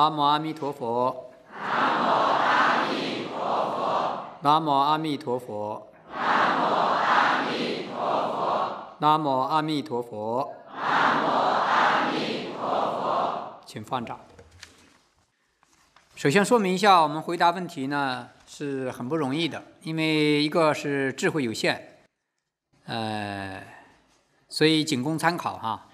南无阿弥陀佛。南无阿弥陀佛。南无阿弥陀佛。南无阿弥陀佛。南无阿弥陀佛。请放掌。首先说明一下，我们回答问题呢是很不容易的，因为一个是智慧有限，呃，所以仅供参考哈。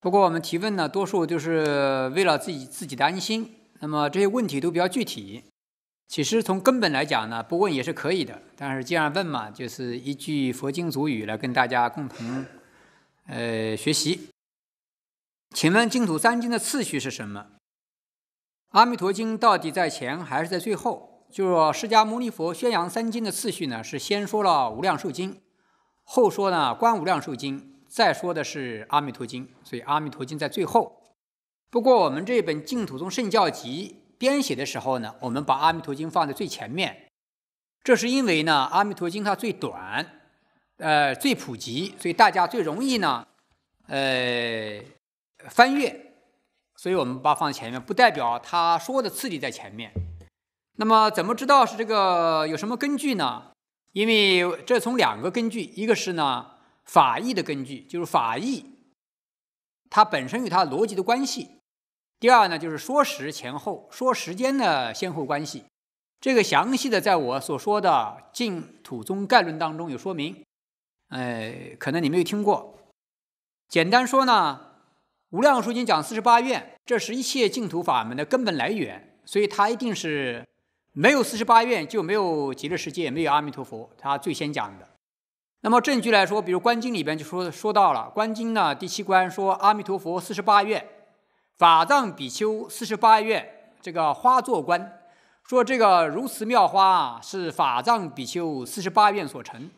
不过我们提问呢，多数就是为了自己自己的安心。那么这些问题都比较具体。其实从根本来讲呢，不问也是可以的。但是既然问嘛，就是一句佛经俗语来跟大家共同呃学习。请问净土三经的次序是什么？阿弥陀经到底在前还是在最后？就说释迦牟尼佛宣扬三经的次序呢，是先说了《无量寿经》，后说呢《观无量寿经》。再说的是《阿弥陀经》，所以《阿弥陀经》在最后。不过我们这本净土宗圣教集编写的时候呢，我们把《阿弥陀经》放在最前面，这是因为呢，《阿弥陀经》它最短，呃，最普及，所以大家最容易呢，呃，翻阅。所以我们把放在前面，不代表他说的次第在前面。那么怎么知道是这个？有什么根据呢？因为这从两个根据，一个是呢。法义的根据就是法义，它本身与它逻辑的关系。第二呢，就是说时前后，说时间的先后关系。这个详细的在我所说的净土宗概论当中有说明。哎，可能你没有听过。简单说呢，《无量寿经》讲四十八愿，这是一切净土法门的根本来源，所以它一定是没有四十八愿就没有极乐世界，没有阿弥陀佛。他最先讲的。那么证据来说，比如《观经》里边就说说到了，《观经》呢第七观说阿弥陀佛四十八愿，法藏比丘四十八愿，这个花作观，说这个如慈妙花是法藏比丘四十八愿所成。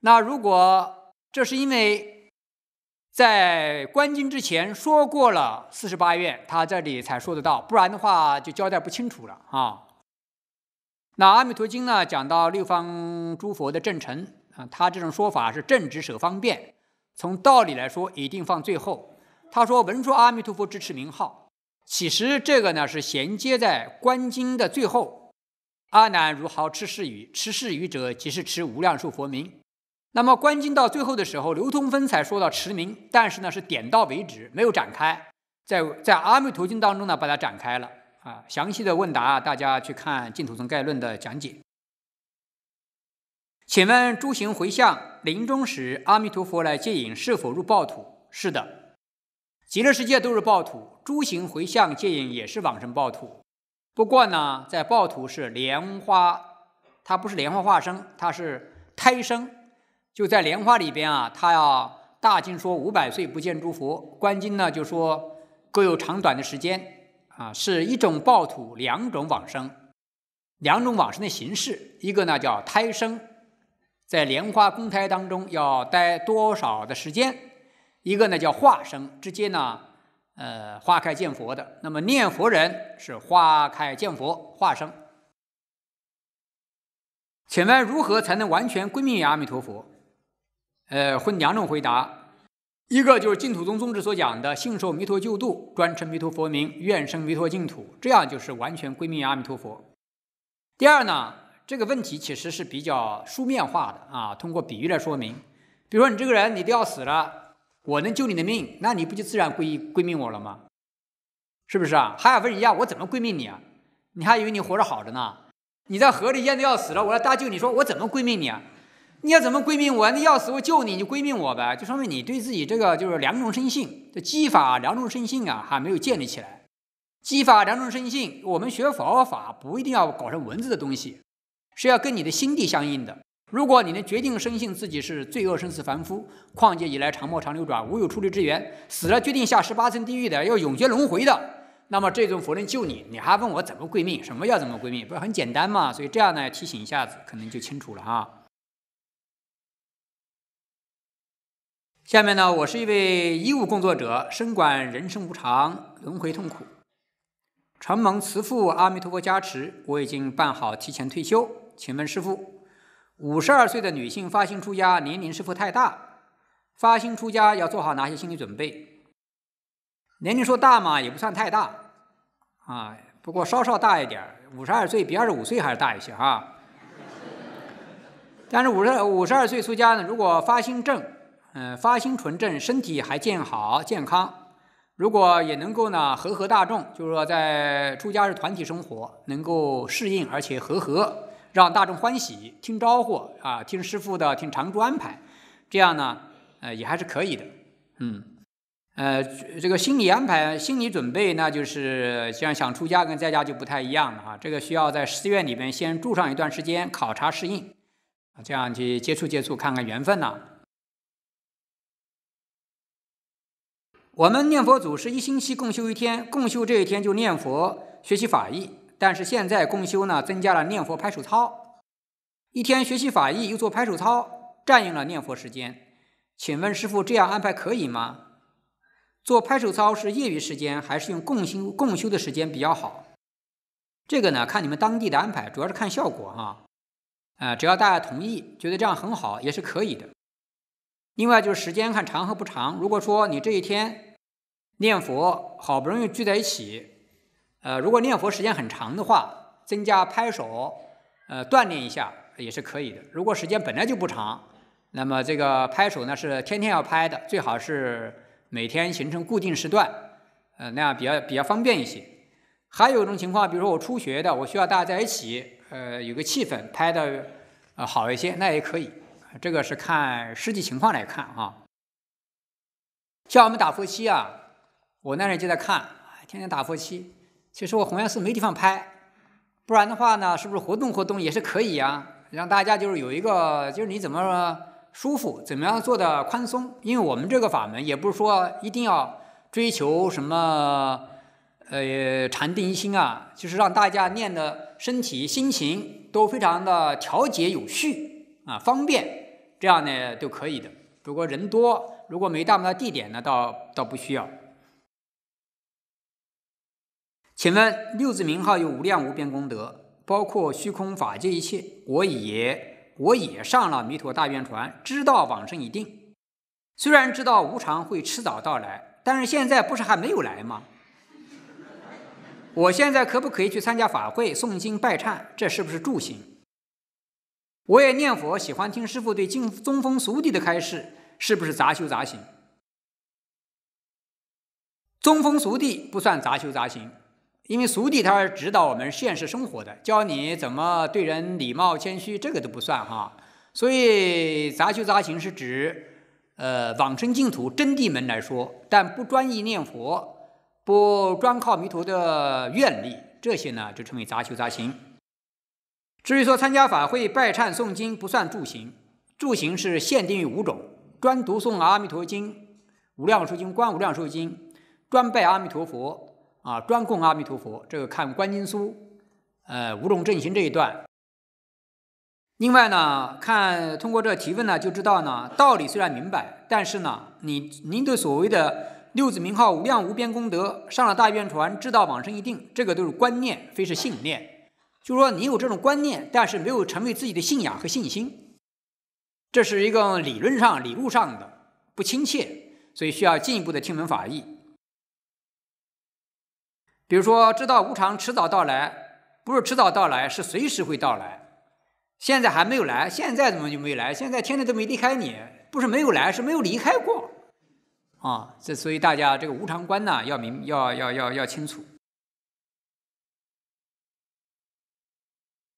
那如果这是因为在《观经》之前说过了四十八愿，他这里才说得到，不然的话就交代不清楚了啊。那《阿弥陀经》呢讲到六方诸佛的正成，啊，他这种说法是正直舍方便，从道理来说一定放最后。他说文殊阿弥陀佛支持名号，其实这个呢是衔接在观经的最后。阿难如豪持是语，持是语者即是持无量寿佛名。那么观经到最后的时候，流通分才说到持名，但是呢是点到为止，没有展开。在在阿弥陀经当中呢把它展开了啊，详细的问答大家去看净土宗概论的讲解。请问诸行回向临终时，阿弥陀佛来接引是否入暴土？是的，极乐世界都是暴土，诸行回向接引也是往生暴土。不过呢，在暴土是莲花，它不是莲花化生，它是胎生。就在莲花里边啊，他要大经说五百岁不见诸佛，观经呢就说各有长短的时间啊，是一种暴土，两种往生，两种往生的形式，一个呢叫胎生。在莲花公台当中要待多少的时间？一个呢叫化生，直接呢，呃，花开见佛的。那么念佛人是花开见佛化生。请问如何才能完全归命于阿弥陀佛？呃，分两种回答，一个就是净土宗宗旨所讲的“信受弥陀救度，专称弥陀佛名，愿生弥陀净土”，这样就是完全归命于阿弥陀佛。第二呢？这个问题其实是比较书面化的啊，通过比喻来说明。比如说，你这个人你都要死了，我能救你的命，那你不就自然归归命我了吗？是不是啊？还要问人家我怎么归命你？啊？你还以为你活着好着呢？你在河里淹的要死了，我来搭救你，说我怎么归命你啊？你要怎么归命我？你要死我救你，你就归命我呗。就说明你对自己这个就是两种生性，这技法两种生性啊，还没有建立起来。技法两种生性，我们学佛法不一定要搞成文字的东西。是要跟你的心地相应的。如果你能决定深信自己是罪恶生死凡夫，旷劫以来长莫长流转，无有出离之缘，死了决定下十八层地狱的，要永劫轮回的，那么这尊佛能救你？你还问我怎么归命？什么要怎么归命？不是很简单吗？所以这样呢，提醒一下子，可能就清楚了啊。下面呢，我是一位医务工作者，深管人生无常，轮回痛苦，承蒙慈父阿弥陀佛加持，我已经办好提前退休。请问师傅，五十二岁的女性发心出家，年龄是否太大？发心出家要做好哪些心理准备？年龄说大嘛，也不算太大啊，不过稍稍大一点儿。五十二岁比二十五岁还是大一些哈。但是五十五十二岁出家呢，如果发心正，嗯，发心纯正，身体还健好健康，如果也能够呢和合大众，就是说在出家是团体生活，能够适应而且和合。让大众欢喜，听招呼啊，听师傅的，听常住安排，这样呢，呃，也还是可以的，嗯，呃，这个心理安排、心理准备，那就是像想出家跟在家就不太一样了啊，这个需要在寺院里面先住上一段时间，考察适应，啊，这样去接触接触，看看缘分呐。我们念佛祖是一星期共修一天，共修这一天就念佛、学习法义。但是现在共修呢，增加了念佛拍手操，一天学习法义又做拍手操，占用了念佛时间。请问师傅这样安排可以吗？做拍手操是业余时间，还是用共修共修的时间比较好？这个呢，看你们当地的安排，主要是看效果哈。啊，只要大家同意，觉得这样很好，也是可以的。另外就是时间看长和不长，如果说你这一天念佛好不容易聚在一起。呃，如果念佛时间很长的话，增加拍手，呃，锻炼一下也是可以的。如果时间本来就不长，那么这个拍手呢是天天要拍的，最好是每天形成固定时段，呃，那样比较比较方便一些。还有一种情况，比如说我初学的，我需要大家在一起，呃，有个气氛拍的，呃，好一些，那也可以。这个是看实际情况来看啊。像我们打佛七啊，我那时就在看，天天打佛七。其实我红岩寺没地方拍，不然的话呢，是不是活动活动也是可以啊？让大家就是有一个，就是你怎么舒服，怎么样做的宽松。因为我们这个法门也不是说一定要追求什么呃禅定一心啊，就是让大家练的身体、心情都非常的调节有序啊，方便这样呢都可以的。如果人多，如果没大大地点呢，倒倒不需要。请问六字名号有无量无边功德，包括虚空法界一切。我也我也上了弥陀大愿船，知道往生已定。虽然知道无常会迟早到来，但是现在不是还没有来吗？我现在可不可以去参加法会、诵经、拜忏？这是不是助行？我也念佛，喜欢听师父对经宗风俗地的开示，是不是杂修杂行？宗风俗地不算杂修杂行。因为俗谛，它是指导我们现实生活的，教你怎么对人礼貌、谦虚，这个都不算哈。所以杂修杂行是指，呃，往生净土真谛门来说，但不专一念佛，不专靠弥陀的愿力，这些呢就称为杂修杂行。至于说参加法会、拜忏、诵经不算住行，住行是限定于五种：专读诵《阿弥陀经》《无量寿经》《观无量寿经》，专拜阿弥陀佛。啊，专供阿弥陀佛。这个看《观经书》，呃，五种正行这一段。另外呢，看通过这提问呢，就知道呢，道理虽然明白，但是呢，你您对所谓的六字名号、无量无边功德、上了大愿船、知道往生一定，这个都是观念，非是信念。就是说，你有这种观念，但是没有成为自己的信仰和信心，这是一个理论上、理路上的不亲切，所以需要进一步的听闻法义。比如说，知道无常迟早到来，不是迟早到来，是随时会到来。现在还没有来，现在怎么就没来？现在天天都没离开你，不是没有来，是没有离开过。啊，这所以大家这个无常观呢，要明，要要要要清楚。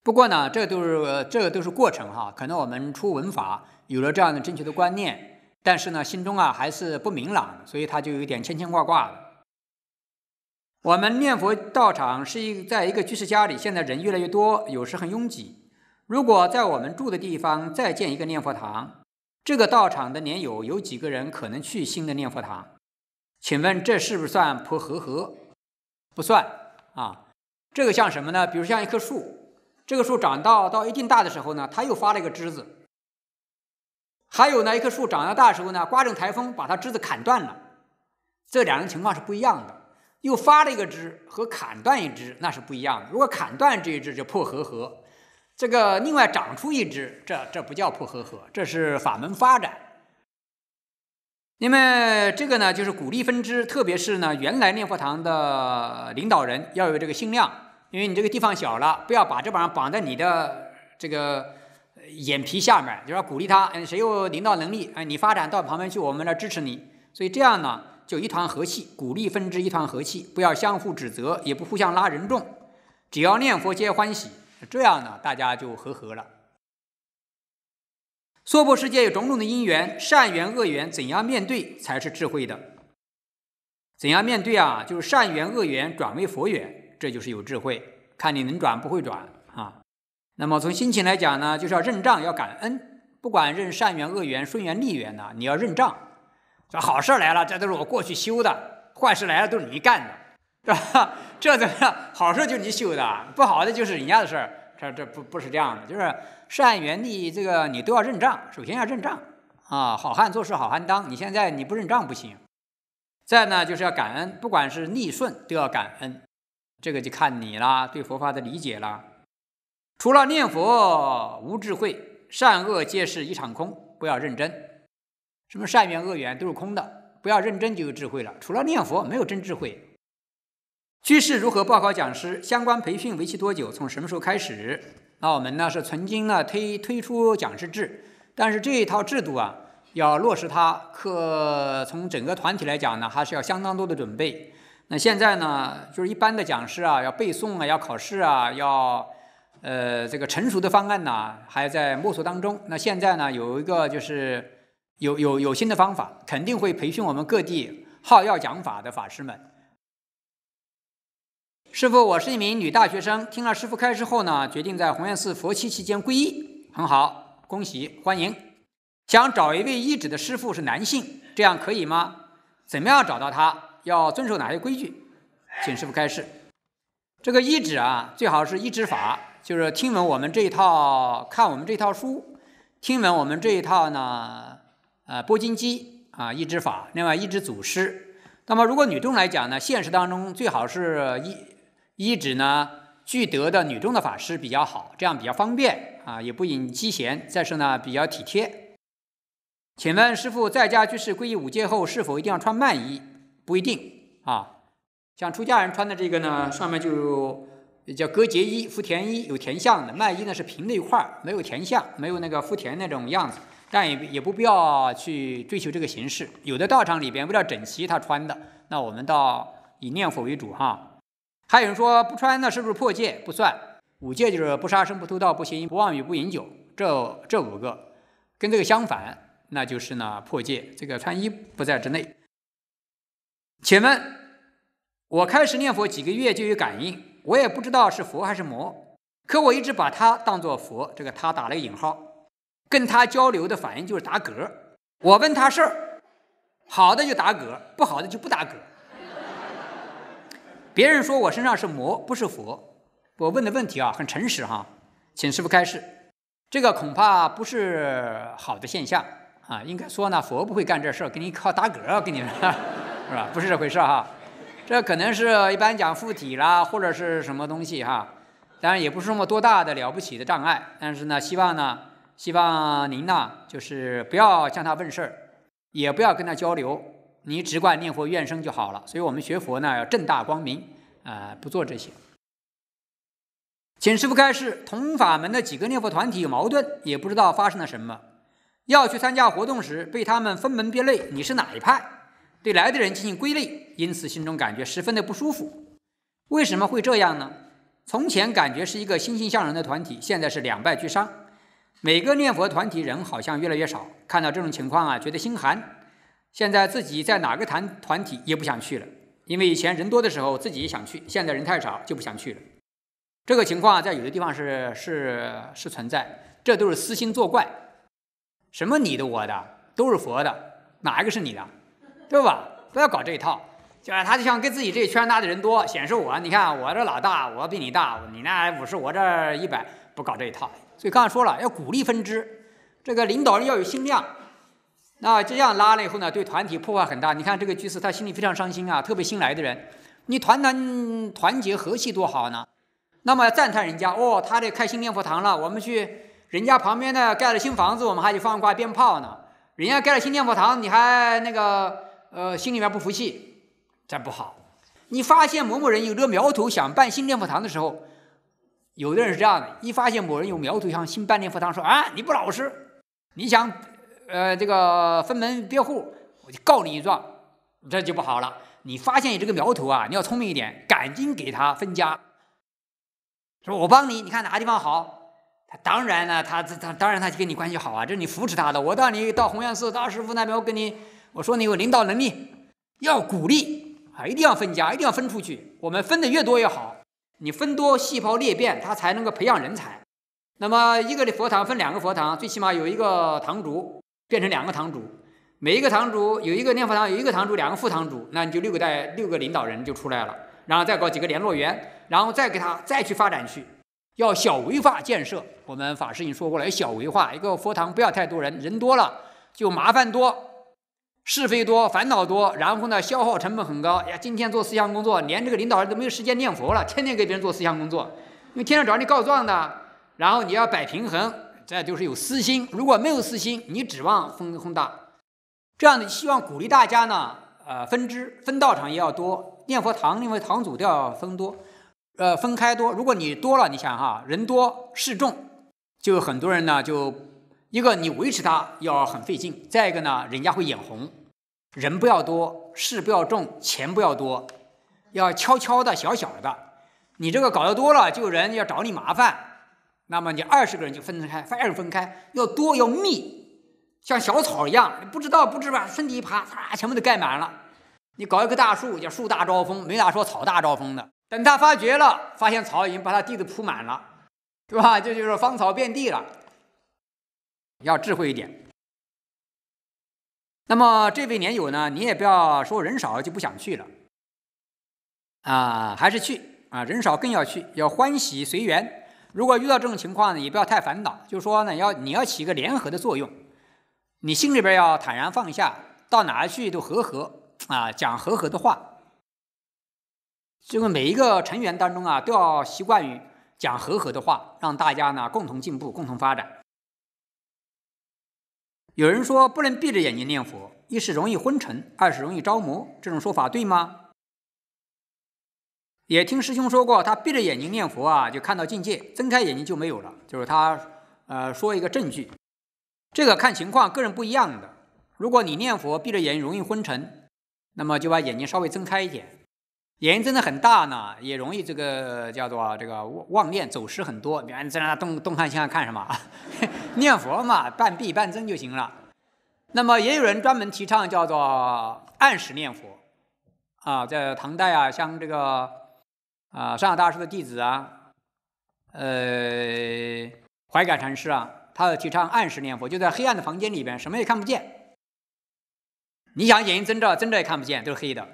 不过呢，这都是这都是过程哈。可能我们出文法有了这样的正确的观念，但是呢，心中啊还是不明朗，所以他就有点牵牵挂挂的。我们念佛道场是一在一个居士家里，现在人越来越多，有时很拥挤。如果在我们住的地方再建一个念佛堂，这个道场的年友有几个人可能去新的念佛堂？请问这是不是算破和合？不算啊。这个像什么呢？比如像一棵树，这个树长到到一定大的时候呢，它又发了一个枝子。还有呢，一棵树长到大的时候呢，刮阵台风把它枝子砍断了。这两种情况是不一样的。又发了一个枝和砍断一只，那是不一样的。如果砍断这一枝叫破合合，这个另外长出一只，这这不叫破合合，这是法门发展。那么这个呢，就是鼓励分支，特别是呢，原来念佛堂的领导人要有这个心量，因为你这个地方小了，不要把这帮人绑在你的这个眼皮下面，就说鼓励他，嗯，谁有领导能力，哎，你发展到旁边去，我们来支持你，所以这样呢。就一团和气，鼓励分支，一团和气，不要相互指责，也不互相拉人众，只要念佛皆欢喜，这样呢，大家就和和了。娑婆世界有种种的因缘，善缘恶缘，怎样面对才是智慧的？怎样面对啊？就是善缘恶缘转为佛缘，这就是有智慧。看你能转不会转啊？那么从心情来讲呢，就是要认账，要感恩，不管认善缘恶缘顺缘逆缘呢，你要认账。好事来了，这都是我过去修的；坏事来了，都是你干的，是吧？这怎么样？好事就是你修的，不好的就是人家的事儿？这这不不是这样的，就是善缘益，这个你都要认账，首先要认账啊！好汉做事好汉当，你现在你不认账不行。再呢，就是要感恩，不管是逆顺都要感恩。这个就看你啦，对佛法的理解啦。除了念佛无智慧，善恶皆是一场空，不要认真。什么善缘恶缘都是空的，不要认真就有智慧了。除了念佛，没有真智慧。居士如何报考讲师相关培训？为期多久？从什么时候开始？那我们呢是曾经呢推推出讲师制，但是这一套制度啊，要落实它，可从整个团体来讲呢，还是要相当多的准备。那现在呢，就是一般的讲师啊，要背诵啊，要考试啊，要呃这个成熟的方案呢，还在摸索当中。那现在呢，有一个就是。有有有新的方法，肯定会培训我们各地好要讲法的法师们。师傅，我是一名女大学生，听了师傅开示后呢，决定在红愿寺佛期期间皈依，很好，恭喜欢迎。想找一位一指的师傅是男性，这样可以吗？怎么样找到他？要遵守哪些规矩？请师傅开示。这个一指啊，最好是一指法，就是听闻我们这一套，看我们这套书，听闻我们这一套呢。啊，拨金机啊，一指法，另外一指祖师。那么如果女众来讲呢，现实当中最好是一一指呢具德的女众的法师比较好，这样比较方便啊，也不引机嫌。再是呢比较体贴。请问师傅，在家居士皈依五戒后，是否一定要穿缦衣？不一定啊，像出家人穿的这个呢，上面就叫隔结衣、福田衣，有田相的；缦衣呢是平的一块，没有田相，没有那个福田那种样子。但也也不必要去追求这个形式。有的道场里边为了整齐，他穿的，那我们到以念佛为主哈。还有人说不穿，那是不是破戒？不算，五戒就是不杀生、不偷盗、不邪淫、不妄语、不饮酒，这这五个，跟这个相反，那就是呢破戒。这个穿衣不在之内。请问，我开始念佛几个月就有感应，我也不知道是佛还是魔，可我一直把它当做佛，这个它打了个引号。跟他交流的反应就是打嗝儿。我问他事儿，好的就打嗝，不好的就不打嗝。别人说我身上是魔不是佛。我问的问题啊，很诚实哈，请师傅开示。这个恐怕不是好的现象啊，应该说呢，佛不会干这事儿，给你靠打嗝，跟你 是吧？不是这回事哈，这可能是一般讲附体啦，或者是什么东西哈。当然也不是那么多大的了不起的障碍，但是呢，希望呢。希望您呢，就是不要向他问事儿，也不要跟他交流，你只管念佛愿声就好了。所以我们学佛呢要正大光明，啊，不做这些。请师父开示，同法门的几个念佛团体有矛盾，也不知道发生了什么。要去参加活动时，被他们分门别类，你是哪一派？对来的人进行归类，因此心中感觉十分的不舒服。为什么会这样呢？从前感觉是一个欣欣向荣的团体，现在是两败俱伤。每个念佛团体人好像越来越少，看到这种情况啊，觉得心寒。现在自己在哪个团团体也不想去了，因为以前人多的时候自己也想去，现在人太少就不想去了。这个情况啊，在有的地方是是是存在，这都是私心作怪。什么你的我的都是佛的，哪一个是你的，对吧？不要搞这一套，就是他就想跟自己这一圈拉的人多，显示我，你看我这老大，我比你大，你那五十，我这一百，不搞这一套。就刚才说了，要鼓励分支，这个领导人要有心量。那这样拉了以后呢，对团体破坏很大。你看这个居士，他心里非常伤心啊，特别新来的人。你团团团结和气多好呢。那么赞叹人家哦，他这开新念佛堂了，我们去人家旁边呢盖了新房子，我们还得放挂鞭炮呢。人家盖了新念佛堂，你还那个呃心里面不服气，这不好。你发现某某人有这个苗头想办新念佛堂的时候。有的人是这样的，一发现某人有苗头，像新半莲佛堂说啊，你不老实，你想，呃，这个分门别户，我就告你一状，这就不好了。你发现你这个苗头啊，你要聪明一点，赶紧给他分家，说我帮你，你看哪个地方好？他当然了，他他当然他就跟你关系好啊，这是你扶持他的。我到你到弘愿寺大师傅那边，我跟你我说你有领导能力，要鼓励啊，一定要分家，一定要分出去，我们分的越多越好。你分多细胞裂变，它才能够培养人才。那么一个的佛堂分两个佛堂，最起码有一个堂主变成两个堂主，每一个堂主有一个念佛堂，有一个堂主，两个副堂主，那你就六个代六个领导人就出来了。然后再搞几个联络员，然后再给他再去发展去。要小微化建设，我们法师已经说过了，要小微化一个佛堂不要太多人，人多了就麻烦多。是非多，烦恼多，然后呢，消耗成本很高。呀，今天做思想工作，连这个领导人都没有时间念佛了，天天给别人做思想工作，因为天天找你告状的，然后你要摆平衡，这就是有私心。如果没有私心，你指望风风大？这样的希望鼓励大家呢，呃，分支分道场也要多念佛堂，因为堂主要分多，呃，分开多。如果你多了，你想哈，人多势众，就很多人呢就。一个你维持它要很费劲，再一个呢，人家会眼红，人不要多，事不要重，钱不要多，要悄悄的小小的。你这个搞得多了，就有人要找你麻烦。那么你二十个人就分得开，分二分开，要多要密，像小草一样，你不知道不知道，身体一爬，啪，全部都盖满了。你搞一棵大树，叫树大招风，没咋说草大招风的。等他发觉了，发现草已经把他地都铺满了，对吧？这就是芳草遍地了。要智慧一点。那么这位年友呢，你也不要说人少就不想去了，啊，还是去啊，人少更要去，要欢喜随缘。如果遇到这种情况呢，也不要太烦恼，就是说呢，要你要起一个联合的作用，你心里边要坦然放下，到哪去都和和啊，讲和和的话。这个每一个成员当中啊，都要习惯于讲和和的话，让大家呢共同进步，共同发展。有人说不能闭着眼睛念佛，一是容易昏沉，二是容易招魔。这种说法对吗？也听师兄说过，他闭着眼睛念佛啊，就看到境界，睁开眼睛就没有了。就是他，呃，说一个证据，这个看情况，个人不一样的。如果你念佛闭着眼容易昏沉，那么就把眼睛稍微睁开一点。眼睛睁的很大呢，也容易这个叫做这个妄妄念走失很多。你看，咱俩动动看，现在看什么？念佛嘛，半闭半睁就行了。那么也有人专门提倡叫做按时念佛啊，在唐代啊，像这个啊，上海大师的弟子啊，呃，怀感禅师啊，他提倡按时念佛，就在黑暗的房间里边，什么也看不见。你想眼睛睁着，睁着也看不见，都是黑的。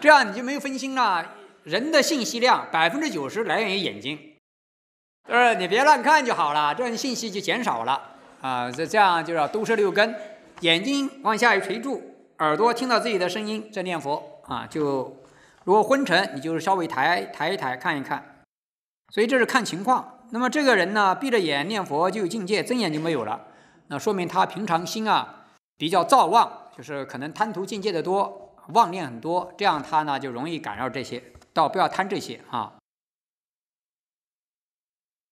这样你就没有分心了。人的信息量百分之九十来源于眼睛，就是你别乱看就好了，这样信息就减少了啊。这这样就要都摄六根，眼睛往下一垂住，耳朵听到自己的声音在念佛啊。就如果昏沉，你就稍微抬抬一抬看一看。所以这是看情况。那么这个人呢，闭着眼念佛就有境界，睁眼就没有了。那说明他平常心啊比较躁妄，就是可能贪图境界的多。妄念很多，这样他呢就容易干扰这些。倒不要贪这些啊！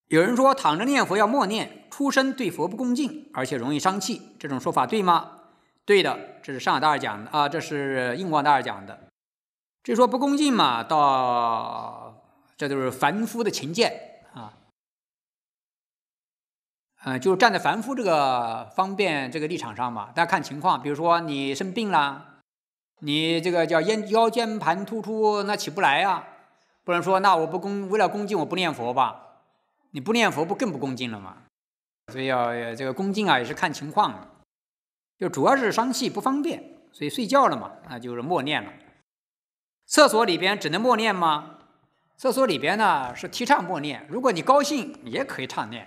有人说躺着念佛要默念，出身对佛不恭敬，而且容易伤气。这种说法对吗？对的，这是上海大二讲的啊，这是应光大二讲的。就说不恭敬嘛，到这就是凡夫的情见啊。嗯，就站在凡夫这个方便这个立场上嘛，大家看情况。比如说你生病啦。你这个叫腰腰间盘突出，那起不来啊！不能说那我不恭，为了恭敬我不念佛吧？你不念佛不更不恭敬了吗？所以要这个恭敬啊，也是看情况的，就主要是伤气不方便，所以睡觉了嘛，那就是默念了。厕所里边只能默念吗？厕所里边呢是提倡默念，如果你高兴也可以唱念，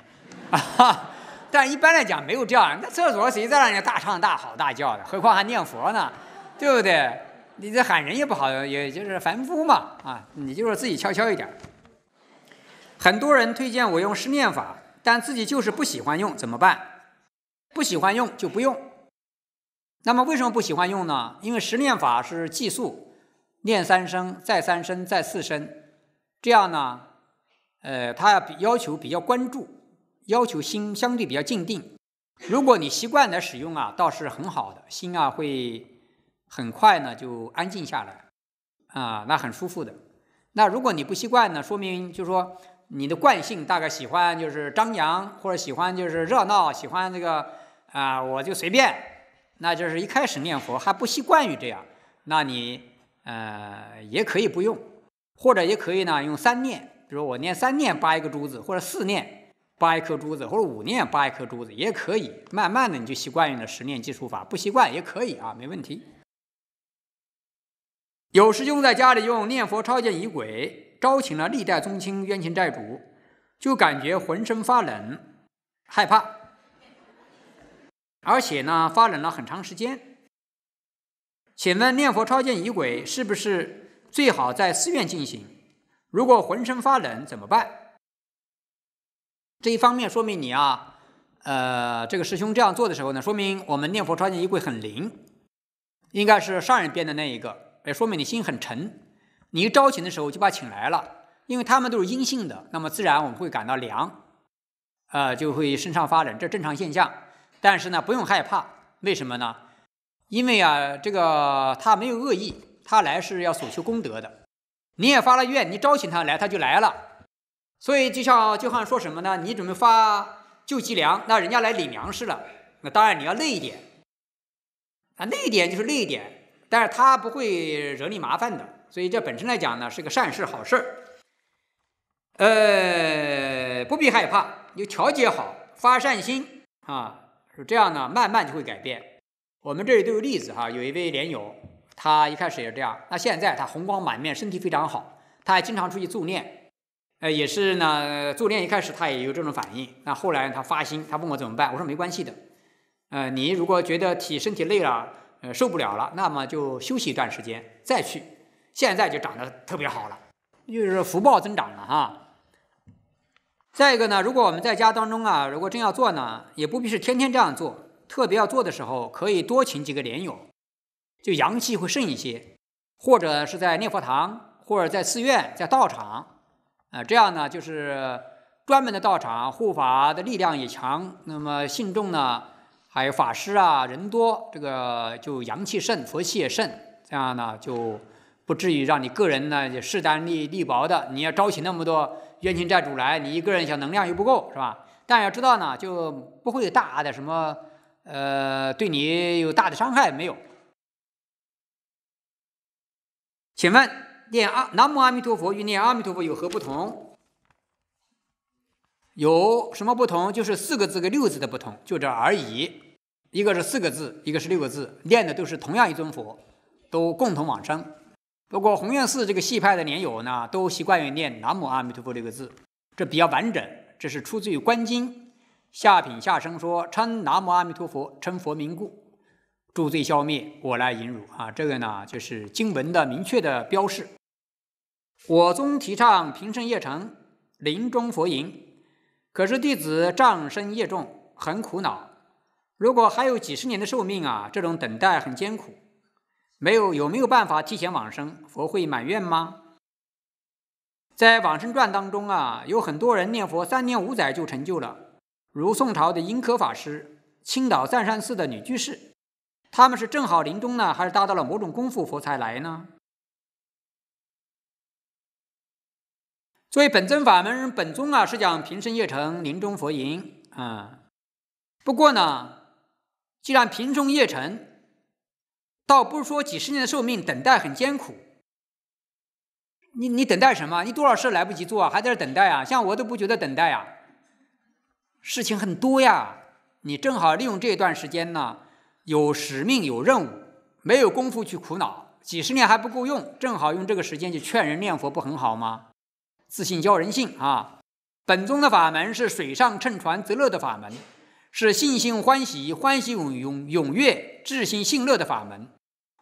啊，哈。但一般来讲没有这样，那厕所谁在那大唱大吼大叫的？何况还念佛呢？对不对？你这喊人也不好，也就是凡夫嘛啊！你就是自己悄悄一点。很多人推荐我用十念法，但自己就是不喜欢用，怎么办？不喜欢用就不用。那么为什么不喜欢用呢？因为十念法是计数，念三声，再三声，再四声，这样呢，呃，它要求比较关注，要求心相对比较静定。如果你习惯来使用啊，倒是很好的，心啊会。很快呢就安静下来，啊，那很舒服的。那如果你不习惯呢，说明就是说你的惯性大概喜欢就是张扬或者喜欢就是热闹，喜欢这个啊，我就随便。那就是一开始念佛还不习惯于这样，那你呃也可以不用，或者也可以呢用三念，比如我念三念扒一个珠子，或者四念扒一颗珠子，或者五念扒一颗珠子也可以。慢慢的你就习惯了十念计数法，不习惯也可以啊，没问题。有师兄在家里用念佛超荐仪轨招请了历代宗亲冤亲债主，就感觉浑身发冷，害怕，而且呢发冷了很长时间。请问念佛超荐仪轨是不是最好在寺院进行？如果浑身发冷怎么办？这一方面说明你啊，呃，这个师兄这样做的时候呢，说明我们念佛超荐仪轨很灵，应该是上人编的那一个。也说明你心很沉，你一招请的时候就把请来了，因为他们都是阴性的，那么自然我们会感到凉，呃，就会身上发冷，这正常现象。但是呢，不用害怕，为什么呢？因为啊，这个他没有恶意，他来是要所求功德的。你也发了愿，你招请他来，他就来了。所以就像就像说什么呢？你准备发救济粮，那人家来领粮食了，那当然你要累一点，啊，累一点就是累一点。但是他不会惹你麻烦的，所以这本身来讲呢，是个善事好事呃，不必害怕，你调节好，发善心啊，是这样呢，慢慢就会改变。我们这里都有例子哈，有一位莲友，他一开始也是这样，那现在他红光满面，身体非常好，他还经常出去助念。呃，也是呢，助念一开始他也有这种反应，那后来他发心，他问我怎么办，我说没关系的。呃，你如果觉得体身体累了。呃，受不了了，那么就休息一段时间再去。现在就长得特别好了，就是福报增长了哈。再一个呢，如果我们在家当中啊，如果真要做呢，也不必是天天这样做，特别要做的时候，可以多请几个莲友，就阳气会盛一些。或者是在念佛堂，或者在寺院、在道场，啊，这样呢就是专门的道场，护法的力量也强，那么信众呢。还有法师啊，人多，这个就阳气盛，佛气也盛，这样呢就不至于让你个人呢势单力力薄的。你要招起那么多冤亲债主来，你一个人想能量又不够，是吧？但要知道呢，就不会有大的什么，呃，对你有大的伤害，没有。请问，念阿南无阿弥陀佛与念阿弥陀佛有何不同？有什么不同？就是四个字跟六个字的不同，就这而已。一个是四个字，一个是六个字，念的都是同样一尊佛，都共同往生。不过，弘愿寺这个系派的莲友呢，都习惯于念“南无阿弥陀佛”这个字，这比较完整。这是出自于《观经》下品下生说：“称南无阿弥陀佛，称佛名故，诸罪消灭，我来引汝。”啊，这个呢，就是经文的明确的标示。我宗提倡平生业成，临终佛营可是弟子障身业重，很苦恼。如果还有几十年的寿命啊，这种等待很艰苦。没有有没有办法提前往生？佛会满愿吗？在往生传当中啊，有很多人念佛三年五载就成就了，如宋朝的英科法师、青岛赞山寺的女居士，他们是正好临终呢，还是达到了某种功夫佛才来呢？所以本尊法门本宗啊是讲平生业成临终佛迎啊，不过呢，既然平生业成，倒不是说几十年的寿命等待很艰苦，你你等待什么？你多少事来不及做，还在这等待啊？像我都不觉得等待啊，事情很多呀，你正好利用这段时间呢，有使命有任务，没有功夫去苦恼，几十年还不够用，正好用这个时间去劝人念佛，不很好吗？自信教人性啊，本宗的法门是水上乘船则乐的法门，是信心欢喜欢喜涌涌踊跃自信信乐的法门。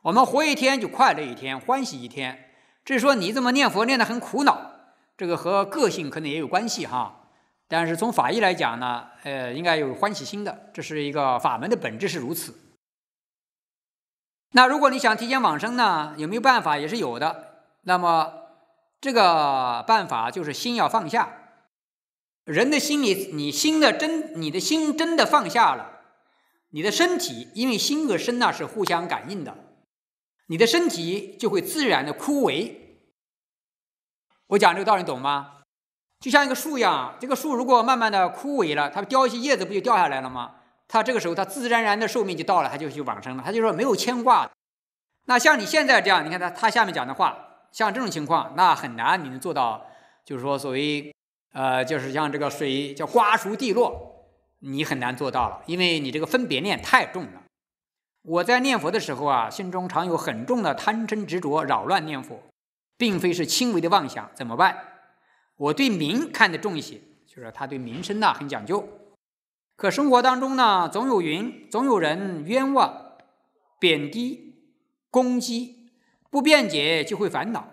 我们活一天就快乐一天，欢喜一天。至于说你怎么念佛念得很苦恼，这个和个性可能也有关系哈。但是从法义来讲呢，呃，应该有欢喜心的，这是一个法门的本质是如此。那如果你想提前往生呢，有没有办法也是有的。那么。这个办法就是心要放下，人的心里，你心的真，你的心真的放下了，你的身体因为心和身呢是互相感应的，你的身体就会自然的枯萎。我讲这个道理懂吗？就像一个树一样，这个树如果慢慢的枯萎了，它掉一些叶子不就掉下来了吗？它这个时候它自然而然的寿命就到了，它就去往生了。它就说没有牵挂。那像你现在这样，你看他他下面讲的话。像这种情况，那很难你能做到，就是说，所谓，呃，就是像这个水叫瓜熟蒂落，你很难做到了，因为你这个分别念太重了。我在念佛的时候啊，心中常有很重的贪嗔执着，扰乱念佛，并非是轻微的妄想。怎么办？我对名看得重一些，就是他对名声呐很讲究。可生活当中呢，总有云，总有人冤枉、贬低、攻击。不辩解就会烦恼，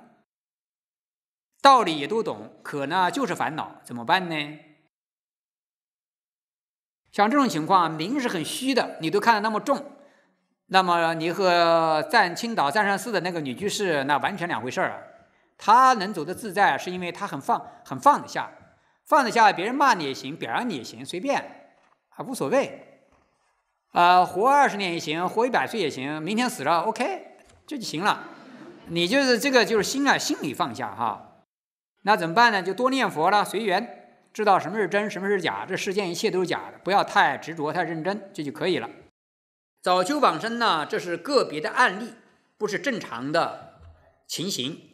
道理也都懂，可呢就是烦恼，怎么办呢？像这种情况，名是很虚的，你都看得那么重，那么你和在青岛湛山寺的那个女居士，那完全两回事儿啊。她能走得自在，是因为她很放，很放得下，放得下，别人骂你也行，表扬你也行，随便，啊无所谓，啊活二十年也行，活一百岁也行，明天死了 OK，这就行了。你就是这个，就是心啊，心里放下哈。那怎么办呢？就多念佛了，随缘，知道什么是真，什么是假。这世间一切都是假的，不要太执着，太认真，这就可以了。早秋往生呢，这是个别的案例，不是正常的情形。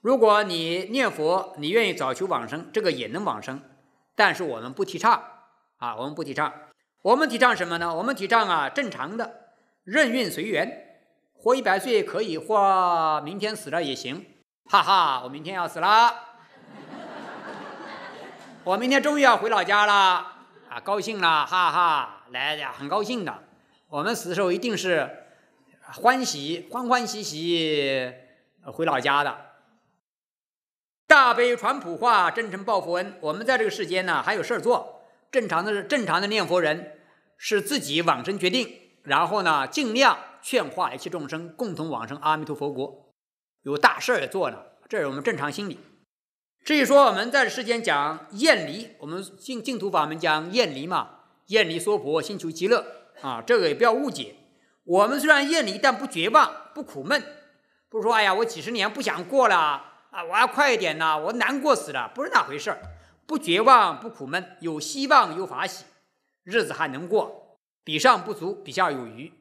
如果你念佛，你愿意早秋往生，这个也能往生，但是我们不提倡啊，我们不提倡。我们提倡什么呢？我们提倡啊，正常的任运随缘。活一百岁可以，或明天死了也行，哈哈，我明天要死了，我明天终于要回老家了，啊，高兴了，哈哈，来了，很高兴的。我们死的时候一定是欢喜，欢欢喜喜回老家的。大悲传普化，真诚报佛恩。我们在这个世间呢，还有事儿做。正常的正常的念佛人是自己往生决定，然后呢，尽量。劝化一切众生，共同往生阿弥陀佛国，有大事儿做了，这是我们正常心理。至于说我们在世间讲厌离，我们净净土法门讲厌离嘛，厌离娑婆，心求极乐啊，这个也不要误解。我们虽然厌离，但不绝望，不苦闷，不说哎呀，我几十年不想过了啊，我要快一点呐，我难过死了，不是那回事儿。不绝望，不苦闷，有希望，有法喜，日子还能过，比上不足，比下有余。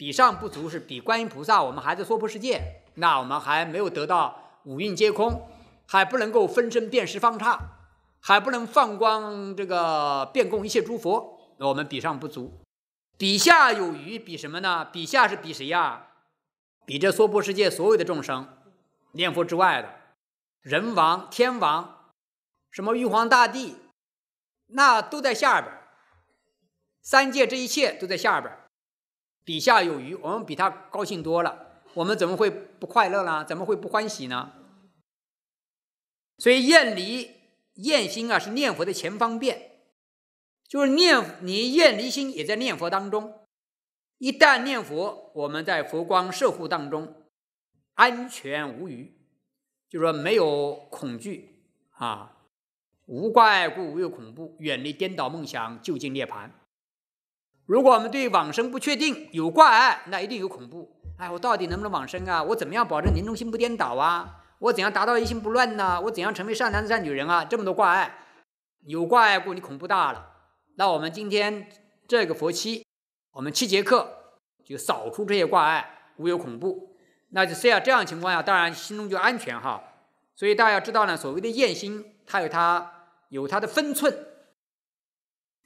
比上不足是比观音菩萨，我们还在娑婆世界，那我们还没有得到五蕴皆空，还不能够分身辨识方刹，还不能放光这个遍供一切诸佛，那我们比上不足，比下有余，比什么呢？比下是比谁呀？比这娑婆世界所有的众生，念佛之外的人王、天王，什么玉皇大帝，那都在下边三界这一切都在下边底下有鱼，我们比他高兴多了，我们怎么会不快乐呢？怎么会不欢喜呢？所以厌离厌心啊，是念佛的前方便，就是念你厌离心也在念佛当中。一旦念佛，我们在佛光摄护当中，安全无余，就说没有恐惧啊，无挂碍故无有恐怖，远离颠倒梦想，就近涅槃。如果我们对往生不确定，有挂碍，那一定有恐怖。哎，我到底能不能往生啊？我怎么样保证临终心不颠倒啊？我怎样达到一心不乱呢？我怎样成为善男善女人啊？这么多挂碍，有挂碍故你恐怖大了。那我们今天这个佛七，我们七节课就扫除这些挂碍，无有恐怖，那就这样。这样情况下，当然心中就安全哈。所以大家知道呢，所谓的验心，它有它有它的分寸。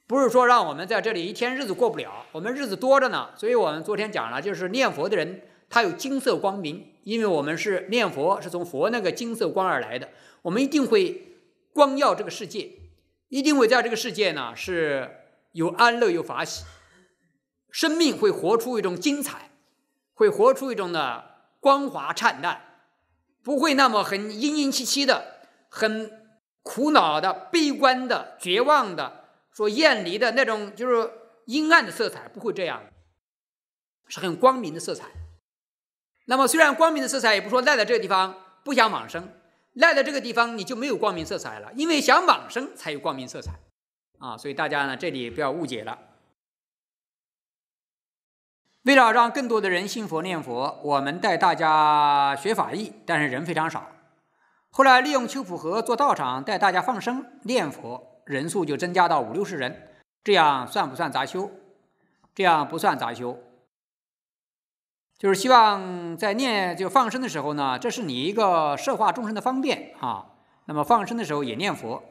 不是说让我们在这里一天日子过不了，我们日子多着呢。所以我们昨天讲了，就是念佛的人，他有金色光明，因为我们是念佛，是从佛那个金色光而来的，我们一定会光耀这个世界，一定会在这个世界呢是有安乐有法喜，生命会活出一种精彩，会活出一种的光华灿烂，不会那么很阴阴凄凄的，很苦恼的、悲观的、绝望的。说艳丽的那种就是阴暗的色彩，不会这样是很光明的色彩。那么虽然光明的色彩，也不说赖在这个地方不想往生，赖在这个地方你就没有光明色彩了，因为想往生才有光明色彩啊。所以大家呢，这里不要误解了。为了让更多的人信佛念佛，我们带大家学法义，但是人非常少。后来利用秋浦河做道场，带大家放生念佛。人数就增加到五六十人，这样算不算杂修？这样不算杂修，就是希望在念就放生的时候呢，这是你一个摄化众生的方便啊。那么放生的时候也念佛，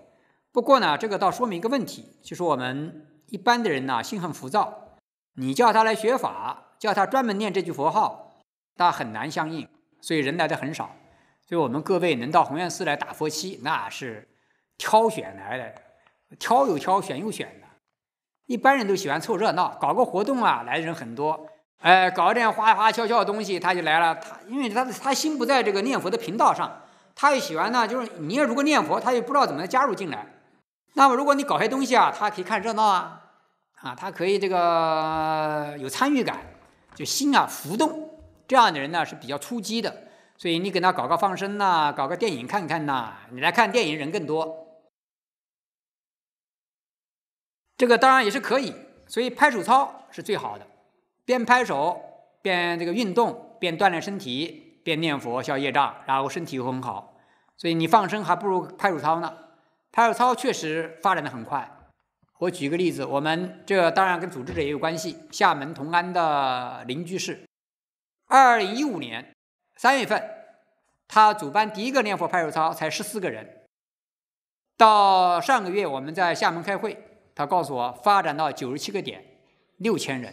不过呢，这个倒说明一个问题，就是我们一般的人呢，心很浮躁，你叫他来学法，叫他专门念这句佛号，他很难相应，所以人来的很少。所以我们各位能到宏愿寺来打佛七，那是挑选来的。挑有挑，选有选的，一般人都喜欢凑热闹，搞个活动啊，来人很多。哎，搞一点花花俏俏的东西，他就来了。他因为他的他心不在这个念佛的频道上，他也喜欢呢，就是你要如果念佛，他也不知道怎么加入进来。那么如果你搞些东西啊，他可以看热闹啊，啊，他可以这个有参与感，就心啊浮动。这样的人呢是比较出击的，所以你给他搞个放生呐，搞个电影看看呐，你来看电影人更多。这个当然也是可以，所以拍手操是最好的，边拍手边这个运动，边锻炼身体，边念佛消业障，然后身体又很好。所以你放生还不如拍手操呢。拍手操确实发展的很快。我举个例子，我们这当然跟组织者也有关系。厦门同安的邻居是二零一五年三月份他主办第一个念佛拍手操才十四个人，到上个月我们在厦门开会。他告诉我，发展到九十七个点，六千人，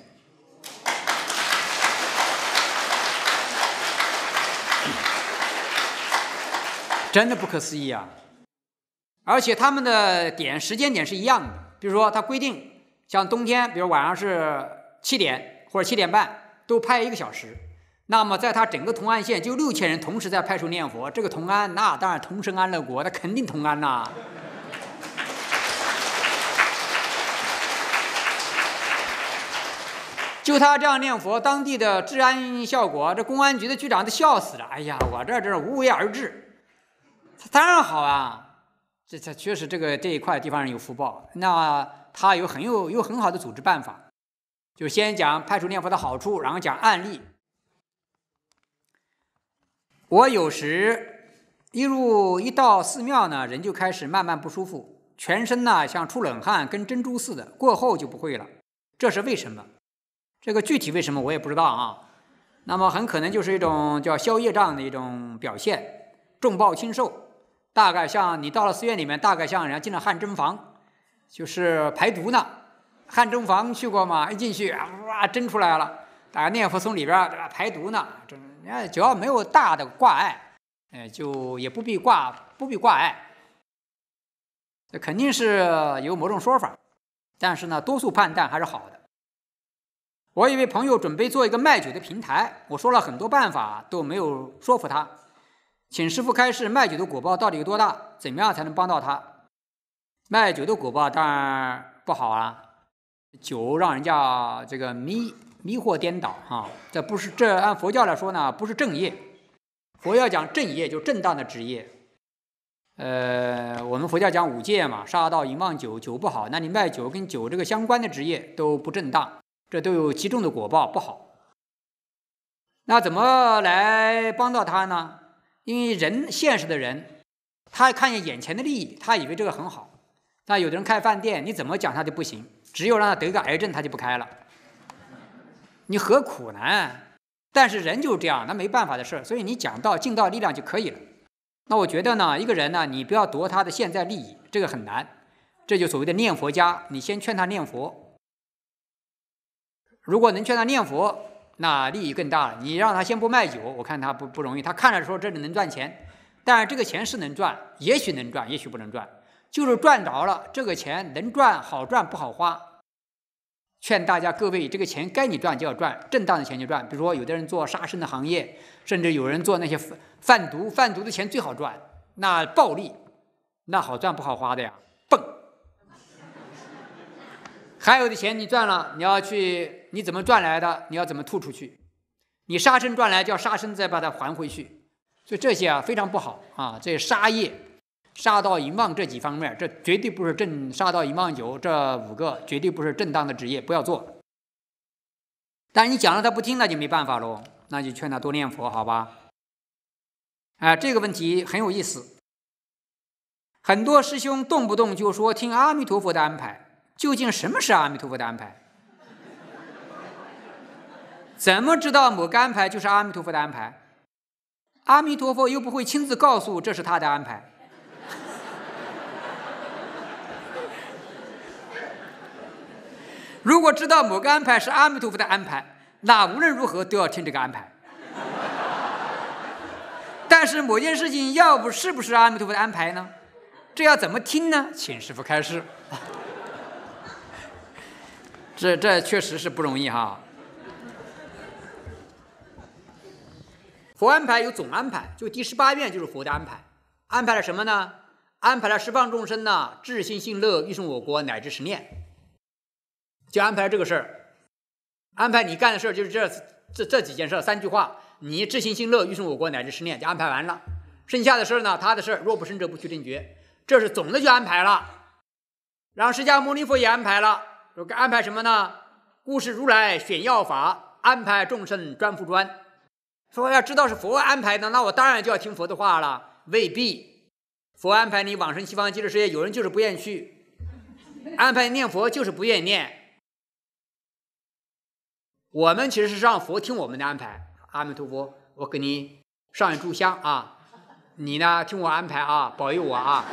真的不可思议啊！而且他们的点时间点是一样的，比如说他规定，像冬天，比如晚上是七点或者七点半都拍一个小时，那么在他整个同安县就六千人同时在拍出念佛，这个同安那当然同生安乐国，他肯定同安呐。就他这样念佛，当地的治安效果，这公安局的局长都笑死了。哎呀，我这这无为而治，他当然好啊！这这确实这个这一块地方人有福报，那他有很有有很好的组织办法，就先讲派出念佛的好处，然后讲案例。我有时一入一到寺庙呢，人就开始慢慢不舒服，全身呢像出冷汗，跟珍珠似的，过后就不会了。这是为什么？这个具体为什么我也不知道啊，那么很可能就是一种叫消业障的一种表现，重报轻受。大概像你到了寺院里面，大概像人家进了汗蒸房，就是排毒呢。汗蒸房去过吗？一进去啊，哇，蒸出来了。打念佛从里边排毒呢，这人家只要没有大的挂碍，哎，就也不必挂，不必挂碍。这肯定是有某种说法，但是呢，多数判断还是好的。我一位朋友准备做一个卖酒的平台，我说了很多办法都没有说服他。请师傅开示，卖酒的果报到底有多大？怎么样才能帮到他？卖酒的果报当然不好啊，酒让人家这个迷迷惑颠倒啊，这不是这按佛教来说呢，不是正业。佛教讲正业就正当的职业，呃，我们佛教讲五戒嘛，杀盗淫妄酒，酒不好，那你卖酒跟酒这个相关的职业都不正当。这都有极重的果报，不好。那怎么来帮到他呢？因为人现实的人，他看见眼前的利益，他以为这个很好。那有的人开饭店，你怎么讲他就不行，只有让他得个癌症，他就不开了。你何苦呢？但是人就是这样，那没办法的事儿。所以你讲道、尽道力量就可以了。那我觉得呢，一个人呢，你不要夺他的现在利益，这个很难。这就所谓的念佛家，你先劝他念佛。如果能劝他念佛，那利益更大了。你让他先不卖酒，我看他不不容易。他看着说这里能赚钱，但是这个钱是能赚，也许能赚，也许不能赚。就是赚着了，这个钱能赚，好赚不好花。劝大家各位，这个钱该你赚就要赚，正当的钱就赚。比如说有的人做杀生的行业，甚至有人做那些贩毒，贩毒的钱最好赚，那暴利，那好赚不好花的呀。还有的钱你赚了，你要去你怎么赚来的？你要怎么吐出去？你杀生赚来叫杀生，再把它还回去，所以这些啊非常不好啊。这杀业、杀盗淫妄这几方面，这绝对不是正杀盗淫妄九这五个绝对不是正当的职业，不要做。但你讲了他不听，那就没办法喽，那就劝他多念佛好吧。哎，这个问题很有意思，很多师兄动不动就说听阿弥陀佛的安排。究竟什么是阿弥陀佛的安排？怎么知道某个安排就是阿弥陀佛的安排？阿弥陀佛又不会亲自告诉这是他的安排。如果知道某个安排是阿弥陀佛的安排，那无论如何都要听这个安排。但是某件事情要不是不是阿弥陀佛的安排呢？这要怎么听呢？请师傅开示。这这确实是不容易哈。佛安排有总安排，就第十八遍就是佛的安排，安排了什么呢？安排了十方众生呢，至心性乐欲生我国乃至十念，就安排这个事儿，安排你干的事儿就是这这这几件事三句话，你至心性乐欲生我国乃至十念就安排完了，剩下的事儿呢，他的事儿若不生者不取定觉，这是总的就安排了，然后释迦牟尼佛也安排了。说安排什么呢？故事如来选要法，安排众生专复专。说要知道是佛安排的，那我当然就要听佛的话了。未必，佛安排你往生西方极乐世界，有人就是不愿意去；安排念佛就是不愿意念。我们其实是让佛听我们的安排。阿弥陀佛，我给你上一炷香啊！你呢，听我安排啊，保佑我啊！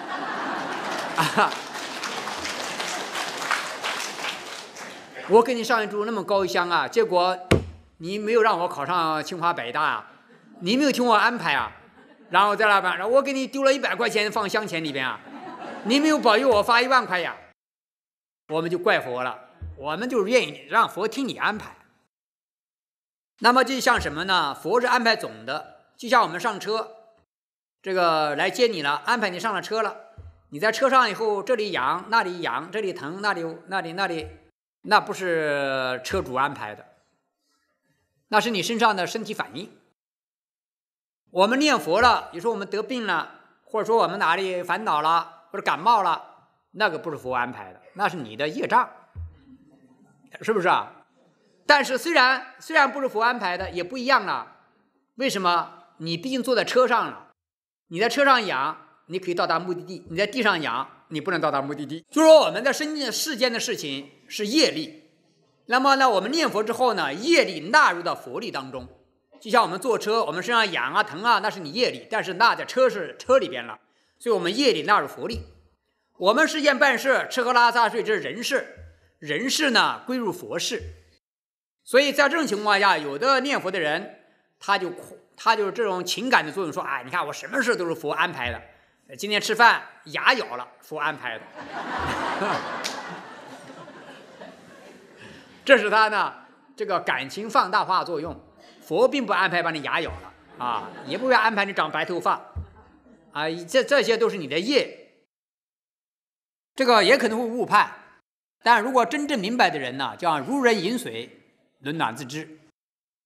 我给你上一炷那么高一香啊，结果你没有让我考上清华北大啊，你没有听我安排啊，然后在那边，然后我给你丢了一百块钱放香钱里边啊，你没有保佑我发一万块呀，我们就怪佛了，我们就是愿意让佛听你安排。那么就像什么呢？佛是安排总的，就像我们上车，这个来接你了，安排你上了车了，你在车上以后这里痒那里痒，这里疼那里那里那里。那不是车主安排的，那是你身上的身体反应。我们念佛了，你说我们得病了，或者说我们哪里烦恼了，或者感冒了，那个不是佛安排的，那是你的业障，是不是啊？但是虽然虽然不是佛安排的，也不一样了。为什么？你毕竟坐在车上了，你在车上养，你可以到达目的地；你在地上养。你不能到达目的地。就说我们在身世间的事情是业力，那么呢，我们念佛之后呢，业力纳入到佛力当中。就像我们坐车，我们身上痒啊、疼啊，那是你业力，但是纳在车是车里边了。所以，我们业力纳入佛力。我们世间办事、吃喝拉撒睡，这是人事，人事呢归入佛事。所以在这种情况下，有的念佛的人，他就他就是这种情感的作用，说啊，你看我什么事都是佛安排的。今天吃饭牙咬了，佛安排的。这是他呢，这个感情放大化作用。佛并不安排把你牙咬了啊，也不会安排你长白头发啊，这这些都是你的业。这个也可能会误判，但如果真正明白的人呢，叫如人饮水，冷暖自知。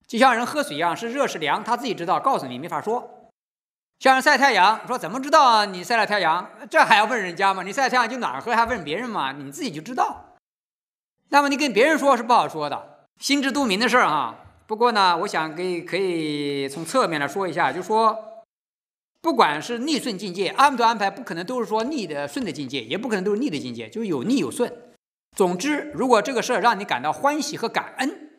就像人喝水一样，是热是凉他自己知道，告诉你没法说。像晒太阳，说怎么知道你晒了太阳？这还要问人家吗？你晒太阳就暖和，还问别人吗？你自己就知道。那么你跟别人说是不好说的，心知肚明的事儿哈。不过呢，我想给可以从侧面来说一下，就说不管是逆顺境界，安不安排，不可能都是说逆的顺的境界，也不可能都是逆的境界，就是有逆有顺。总之，如果这个事儿让你感到欢喜和感恩，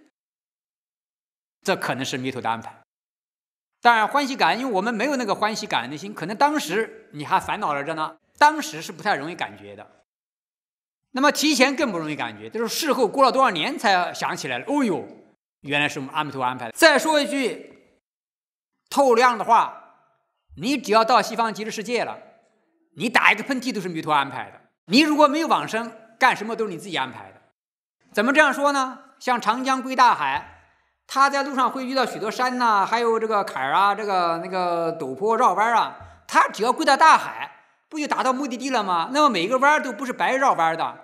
这可能是迷途的安排。当然，欢喜感恩，因为我们没有那个欢喜感恩的心。可能当时你还烦恼着呢，当时是不太容易感觉的。那么提前更不容易感觉，就是事后过了多少年才想起来了。哦呦，原来是我们阿弥陀安排的。再说一句透亮的话：你只要到西方极乐世界了，你打一个喷嚏都是弥陀安排的。你如果没有往生，干什么都是你自己安排的。怎么这样说呢？像长江归大海。他在路上会遇到许多山呐，还有这个坎儿啊，这个那个陡坡、绕弯儿啊。他只要跪到大海，不就达到目的地了吗？那么每一个弯都不是白绕弯的。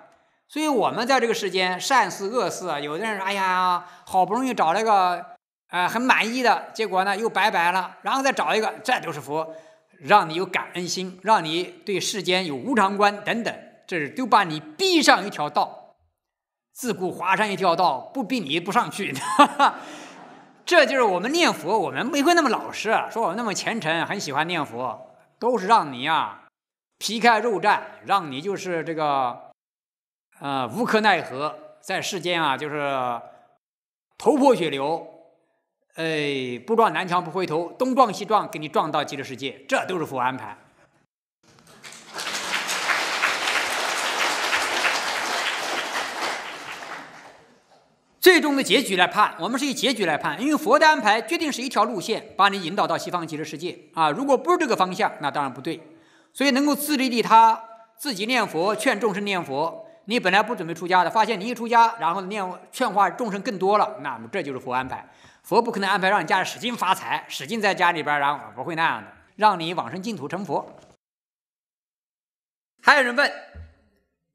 所以，我们在这个世间，善事、恶事，有的人哎呀，好不容易找了个，呃，很满意的结果呢，又拜拜了，然后再找一个，这都是福，让你有感恩心，让你对世间有无常观等等，这是都把你逼上一条道。自古华山一条道，不逼你不上去。这就是我们念佛，我们不会那么老实，说我那么虔诚，很喜欢念佛，都是让你啊，皮开肉绽，让你就是这个，呃，无可奈何，在世间啊，就是头破血流，哎，不撞南墙不回头，东撞西撞，给你撞到极乐世界，这都是佛安排。最终的结局来判，我们是以结局来判，因为佛的安排决定是一条路线，把你引导到西方极乐世界啊！如果不是这个方向，那当然不对。所以能够自利利他，自己念佛，劝众生念佛。你本来不准备出家的，发现你一出家，然后念劝化众生更多了，那么这就是佛安排。佛不可能安排让你家使劲发财，使劲在家里边，然后不会那样的，让你往生净土成佛。还有人问，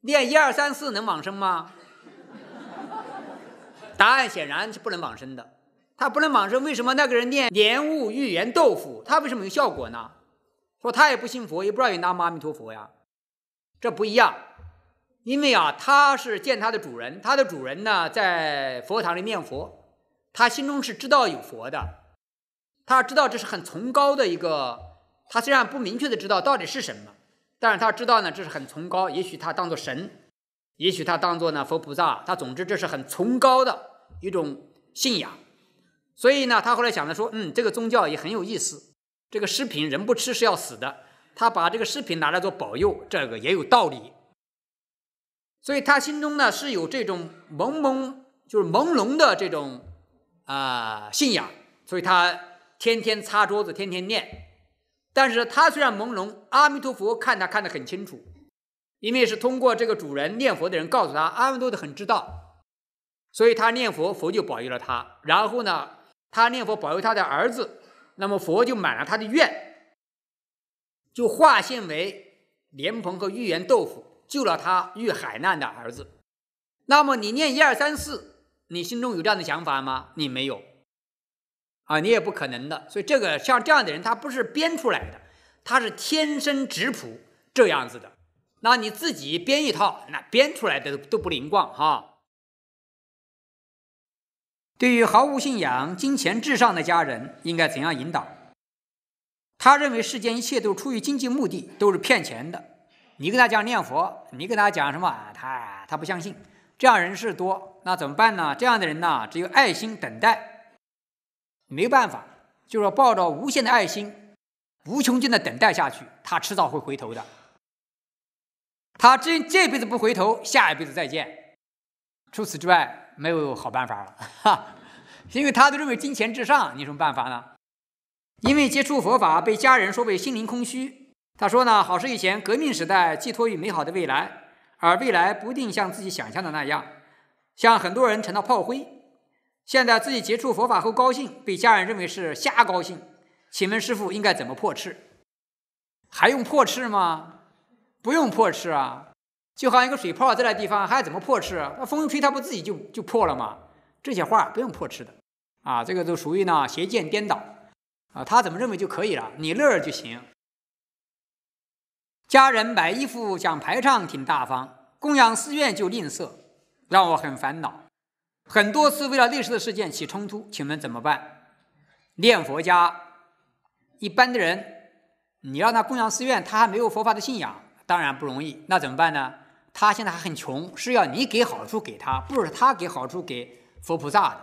念一二三四能往生吗？答案显然是不能往生的。他不能往生，为什么那个人念莲雾玉言豆腐，他为什么有效果呢？说他也不信佛，也不知道有南无阿弥陀佛呀，这不一样。因为啊，他是见他的主人，他的主人呢在佛堂里念佛，他心中是知道有佛的。他知道这是很崇高的一个，他虽然不明确的知道到底是什么，但是他知道呢，这是很崇高，也许他当做神。也许他当做呢佛菩萨，他总之这是很崇高的一种信仰，所以呢，他后来想着说，嗯，这个宗教也很有意思，这个食品人不吃是要死的，他把这个食品拿来做保佑，这个也有道理，所以他心中呢是有这种朦胧，就是朦胧的这种啊信仰，所以他天天擦桌子，天天念，但是他虽然朦胧，阿弥陀佛看他看得很清楚。因为是通过这个主人念佛的人告诉他，阿弥陀的很知道，所以他念佛，佛就保佑了他。然后呢，他念佛保佑他的儿子，那么佛就满了他的愿，就化现为莲蓬和玉圆豆腐，救了他遇海难的儿子。那么你念一二三四，你心中有这样的想法吗？你没有啊，你也不可能的。所以这个像这样的人，他不是编出来的，他是天生质朴这样子的。那你自己编一套，那编出来的都都不灵光哈。对于毫无信仰、金钱至上的家人，应该怎样引导？他认为世间一切都出于经济目的，都是骗钱的。你跟他讲念佛，你跟他讲什么，他他不相信。这样人是多，那怎么办呢？这样的人呢，只有爱心等待，没办法，就是抱着无限的爱心，无穷尽的等待下去，他迟早会回头的。他这这辈子不回头，下一辈子再见。除此之外，没有好办法了，哈，因为他都认为金钱至上，你什么办法呢？因为接触佛法被家人说为心灵空虚，他说呢，好事以前革命时代寄托于美好的未来，而未来不一定像自己想象的那样，像很多人成了炮灰。现在自己接触佛法后高兴，被家人认为是瞎高兴，请问师傅应该怎么破斥？还用破斥吗？不用破斥啊，就好像一个水泡在那地方，还怎么破斥？那风一吹它不自己就就破了吗？这些话不用破斥的啊，这个都属于呢邪见颠倒啊，他怎么认为就可以了，你乐就行。家人买衣服讲排场挺大方，供养寺院就吝啬，让我很烦恼。很多次为了类似的事件起冲突，请问怎么办？念佛家一般的人，你让他供养寺院，他还没有佛法的信仰。当然不容易，那怎么办呢？他现在还很穷，是要你给好处给他，不是他给好处给佛菩萨的。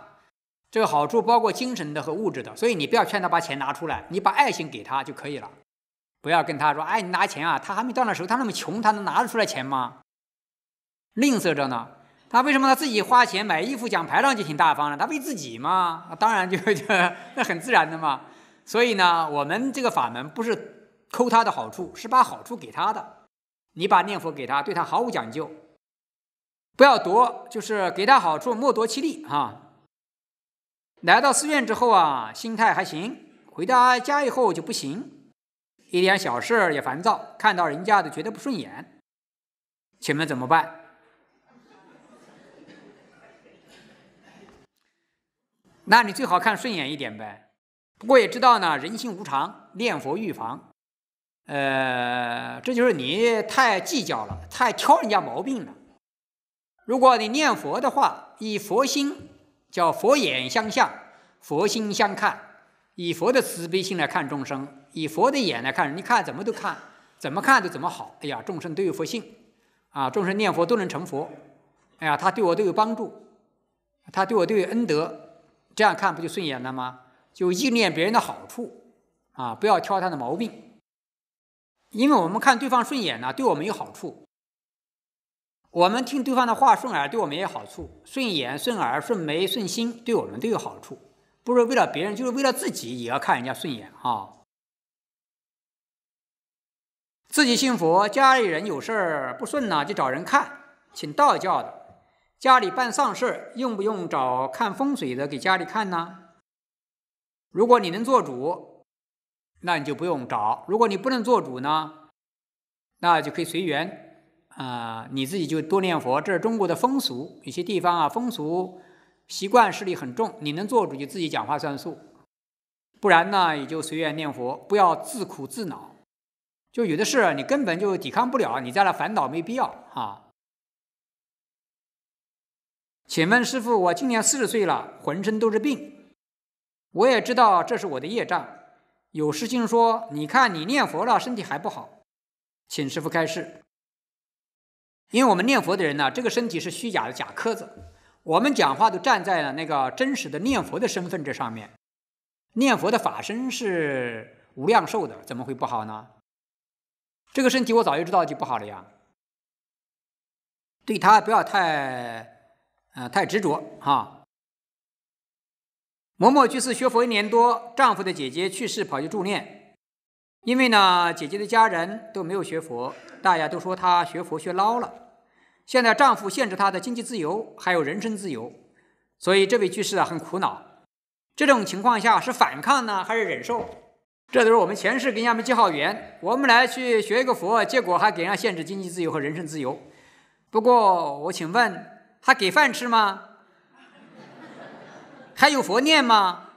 这个好处包括精神的和物质的，所以你不要劝他把钱拿出来，你把爱心给他就可以了。不要跟他说，哎，你拿钱啊，他还没到那时候，他那么穷，他能拿得出来钱吗？吝啬着呢。他为什么他自己花钱买衣服、讲排场就挺大方的？他为自己嘛，当然就 就那很自然的嘛。所以呢，我们这个法门不是抠他的好处，是把好处给他的。你把念佛给他，对他毫无讲究，不要夺，就是给他好处，莫夺其利啊。来到寺院之后啊，心态还行；回到家以后就不行，一点小事也烦躁，看到人家都觉得不顺眼。请问怎么办？那你最好看顺眼一点呗。不过也知道呢，人心无常，念佛预防。呃，这就是你太计较了，太挑人家毛病了。如果你念佛的话，以佛心叫佛眼相向，佛心相看，以佛的慈悲心来看众生，以佛的眼来看人，你看怎么都看，怎么看都怎么好。哎呀，众生都有佛性，啊，众生念佛都能成佛。哎呀，他对我都有帮助，他对我都有恩德，这样看不就顺眼了吗？就意念别人的好处啊，不要挑他的毛病。因为我们看对方顺眼呢，对我们有好处；我们听对方的话顺耳，对我们也有好处。顺眼、顺耳、顺眉、顺心，对我们都有好处。不是为了别人，就是为了自己也要看人家顺眼哈。自己幸福，家里人有事儿不顺呢，就找人看，请道教的。家里办丧事，用不用找看风水的给家里看呢？如果你能做主。那你就不用找。如果你不能做主呢，那就可以随缘啊，你自己就多念佛。这是中国的风俗，有些地方啊，风俗习惯势力很重。你能做主就自己讲话算数，不然呢也就随缘念佛，不要自苦自恼。就有的事你根本就抵抗不了，你在那烦恼没必要啊。请问师傅，我今年四十岁了，浑身都是病，我也知道这是我的业障。有师兄说：“你看你念佛了，身体还不好，请师傅开示。因为我们念佛的人呢，这个身体是虚假的假壳子，我们讲话都站在了那个真实的念佛的身份这上面，念佛的法身是无量寿的，怎么会不好呢？这个身体我早就知道就不好了呀。对他不要太，呃，太执着哈。”嬷嬷居士学佛一年多，丈夫的姐姐去世，跑去助念。因为呢，姐姐的家人都没有学佛，大家都说她学佛学捞了。现在丈夫限制她的经济自由，还有人身自由，所以这位居士啊很苦恼。这种情况下是反抗呢，还是忍受？这都是我们前世跟他们结好缘。我们来去学一个佛，结果还给人家限制经济自由和人身自由。不过我请问，他给饭吃吗？还有佛念吗？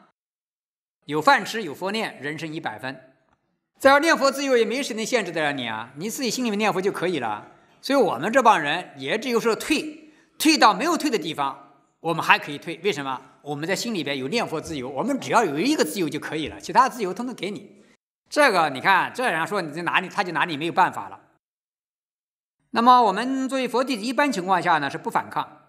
有饭吃，有佛念，人生一百分。再说念佛自由，也没谁能限制得了你啊！你自己心里面念佛就可以了。所以，我们这帮人也只有说退，退到没有退的地方，我们还可以退。为什么？我们在心里边有念佛自由，我们只要有一个自由就可以了，其他自由通通给你。这个你看，这人说你在哪里，他就哪里没有办法了。那么，我们作为佛弟子，一般情况下呢，是不反抗。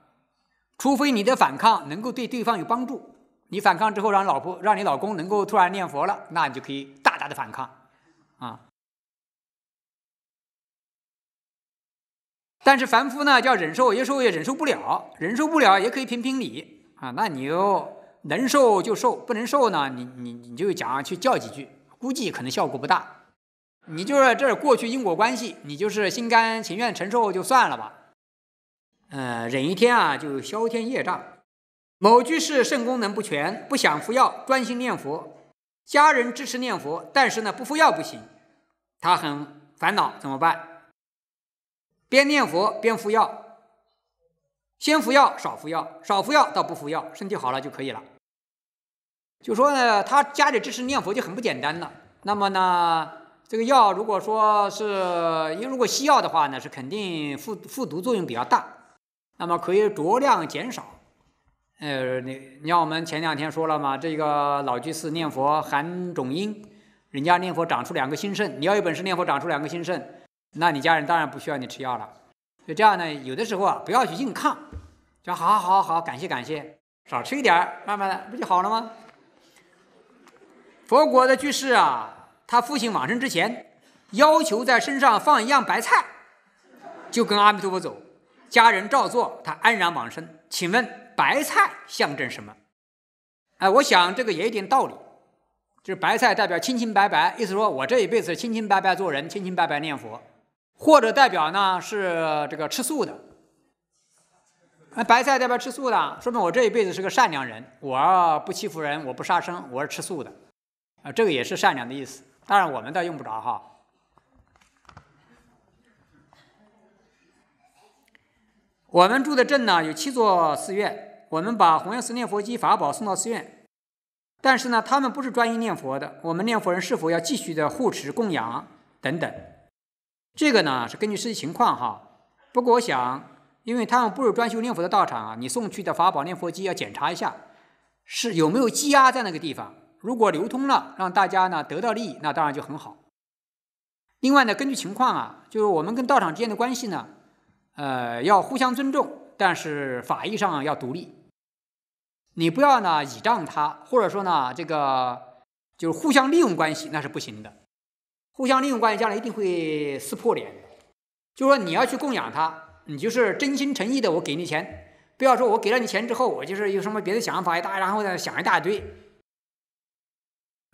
除非你的反抗能够对对方有帮助，你反抗之后让老婆让你老公能够突然念佛了，那你就可以大大的反抗，啊。但是凡夫呢叫忍受，有时候也忍受不了，忍受不了也可以评评理啊。那你又能受就受，不能受呢，你你你就讲去叫几句，估计可能效果不大。你就是这过去因果关系，你就是心甘情愿承受就算了吧。呃，忍一天啊，就消天业障。某居士肾功能不全，不想服药，专心念佛。家人支持念佛，但是呢，不服药不行，他很烦恼，怎么办？边念佛边服药，先服药，少服药，少服药到不服药，身体好了就可以了。就说呢，他家里支持念佛就很不简单了。那么呢，这个药如果说是因为如果西药的话呢，是肯定复复毒作用比较大。那么可以酌量减少，呃，你你像我们前两天说了嘛，这个老居士念佛含种因，人家念佛长出两个心肾，你要有本事念佛长出两个心肾，那你家人当然不需要你吃药了。就这样呢，有的时候啊，不要去硬抗，就好好好，好，感谢感谢，少吃一点慢慢的不就好了吗？佛国的居士啊，他父亲往生之前，要求在身上放一样白菜，就跟阿弥陀佛走。家人照做，他安然往生。请问白菜象征什么？哎，我想这个也一点道理，就是白菜代表清清白白，意思说我这一辈子清清白白做人，清清白白念佛，或者代表呢是这个吃素的。那白菜代表吃素的，说明我这一辈子是个善良人，我不欺负人，我不杀生，我是吃素的。啊，这个也是善良的意思。当然，我们倒用不着哈。我们住的镇呢有七座寺院，我们把弘扬寺念佛机法宝送到寺院，但是呢，他们不是专一念佛的，我们念佛人是否要继续的护持供养等等？这个呢是根据实际情况哈。不过我想，因为他们不是专修念佛的道场啊，你送去的法宝念佛机要检查一下，是有没有积压在那个地方？如果流通了，让大家呢得到利益，那当然就很好。另外呢，根据情况啊，就是我们跟道场之间的关系呢。呃，要互相尊重，但是法义上要独立。你不要呢倚仗他，或者说呢这个就是互相利用关系，那是不行的。互相利用关系将来一定会撕破脸。就说你要去供养他，你就是真心诚意的，我给你钱，不要说我给了你钱之后，我就是有什么别的想法一大，然后呢想一大堆。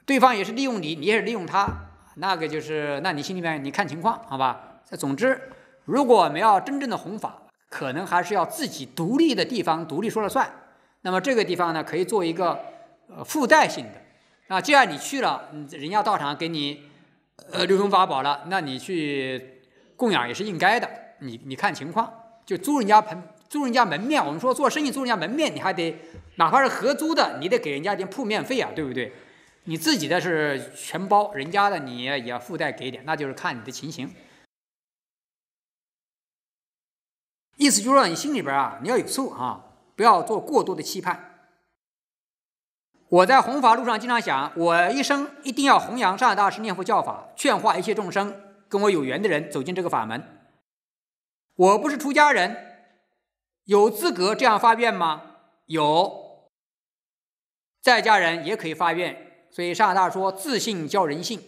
对方也是利用你，你也是利用他，那个就是那你心里面你看情况好吧。总之。如果我们要真正的弘法，可能还是要自己独立的地方独立说了算。那么这个地方呢，可以做一个呃附带性的。那既然你去了，人家道场给你呃流通法宝了，那你去供养也是应该的。你你看情况，就租人家盆，租人家门面。我们说做生意租人家门面，你还得哪怕是合租的，你得给人家点铺面费啊，对不对？你自己的是全包，人家的你也附带给点，那就是看你的情形。意思就是说，你心里边啊，你要有数啊，不要做过多的期盼。我在弘法路上经常想，我一生一定要弘扬上海大师念佛教法，劝化一切众生，跟我有缘的人走进这个法门。我不是出家人，有资格这样发愿吗？有，在家人也可以发愿。所以上海大师说，自信教人性，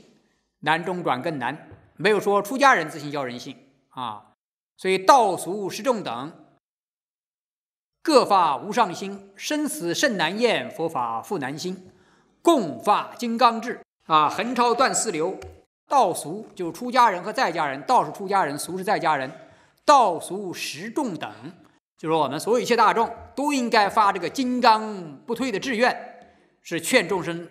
难中转更难，没有说出家人自信教人性啊。所以，道俗十众等各发无上心，生死甚难厌，佛法复难心，共发金刚志啊，横超断四流。道俗就是出家人和在家人，道是出家人，俗是在家人。道俗十众等，就是我们所有一切大众都应该发这个金刚不退的志愿，是劝众生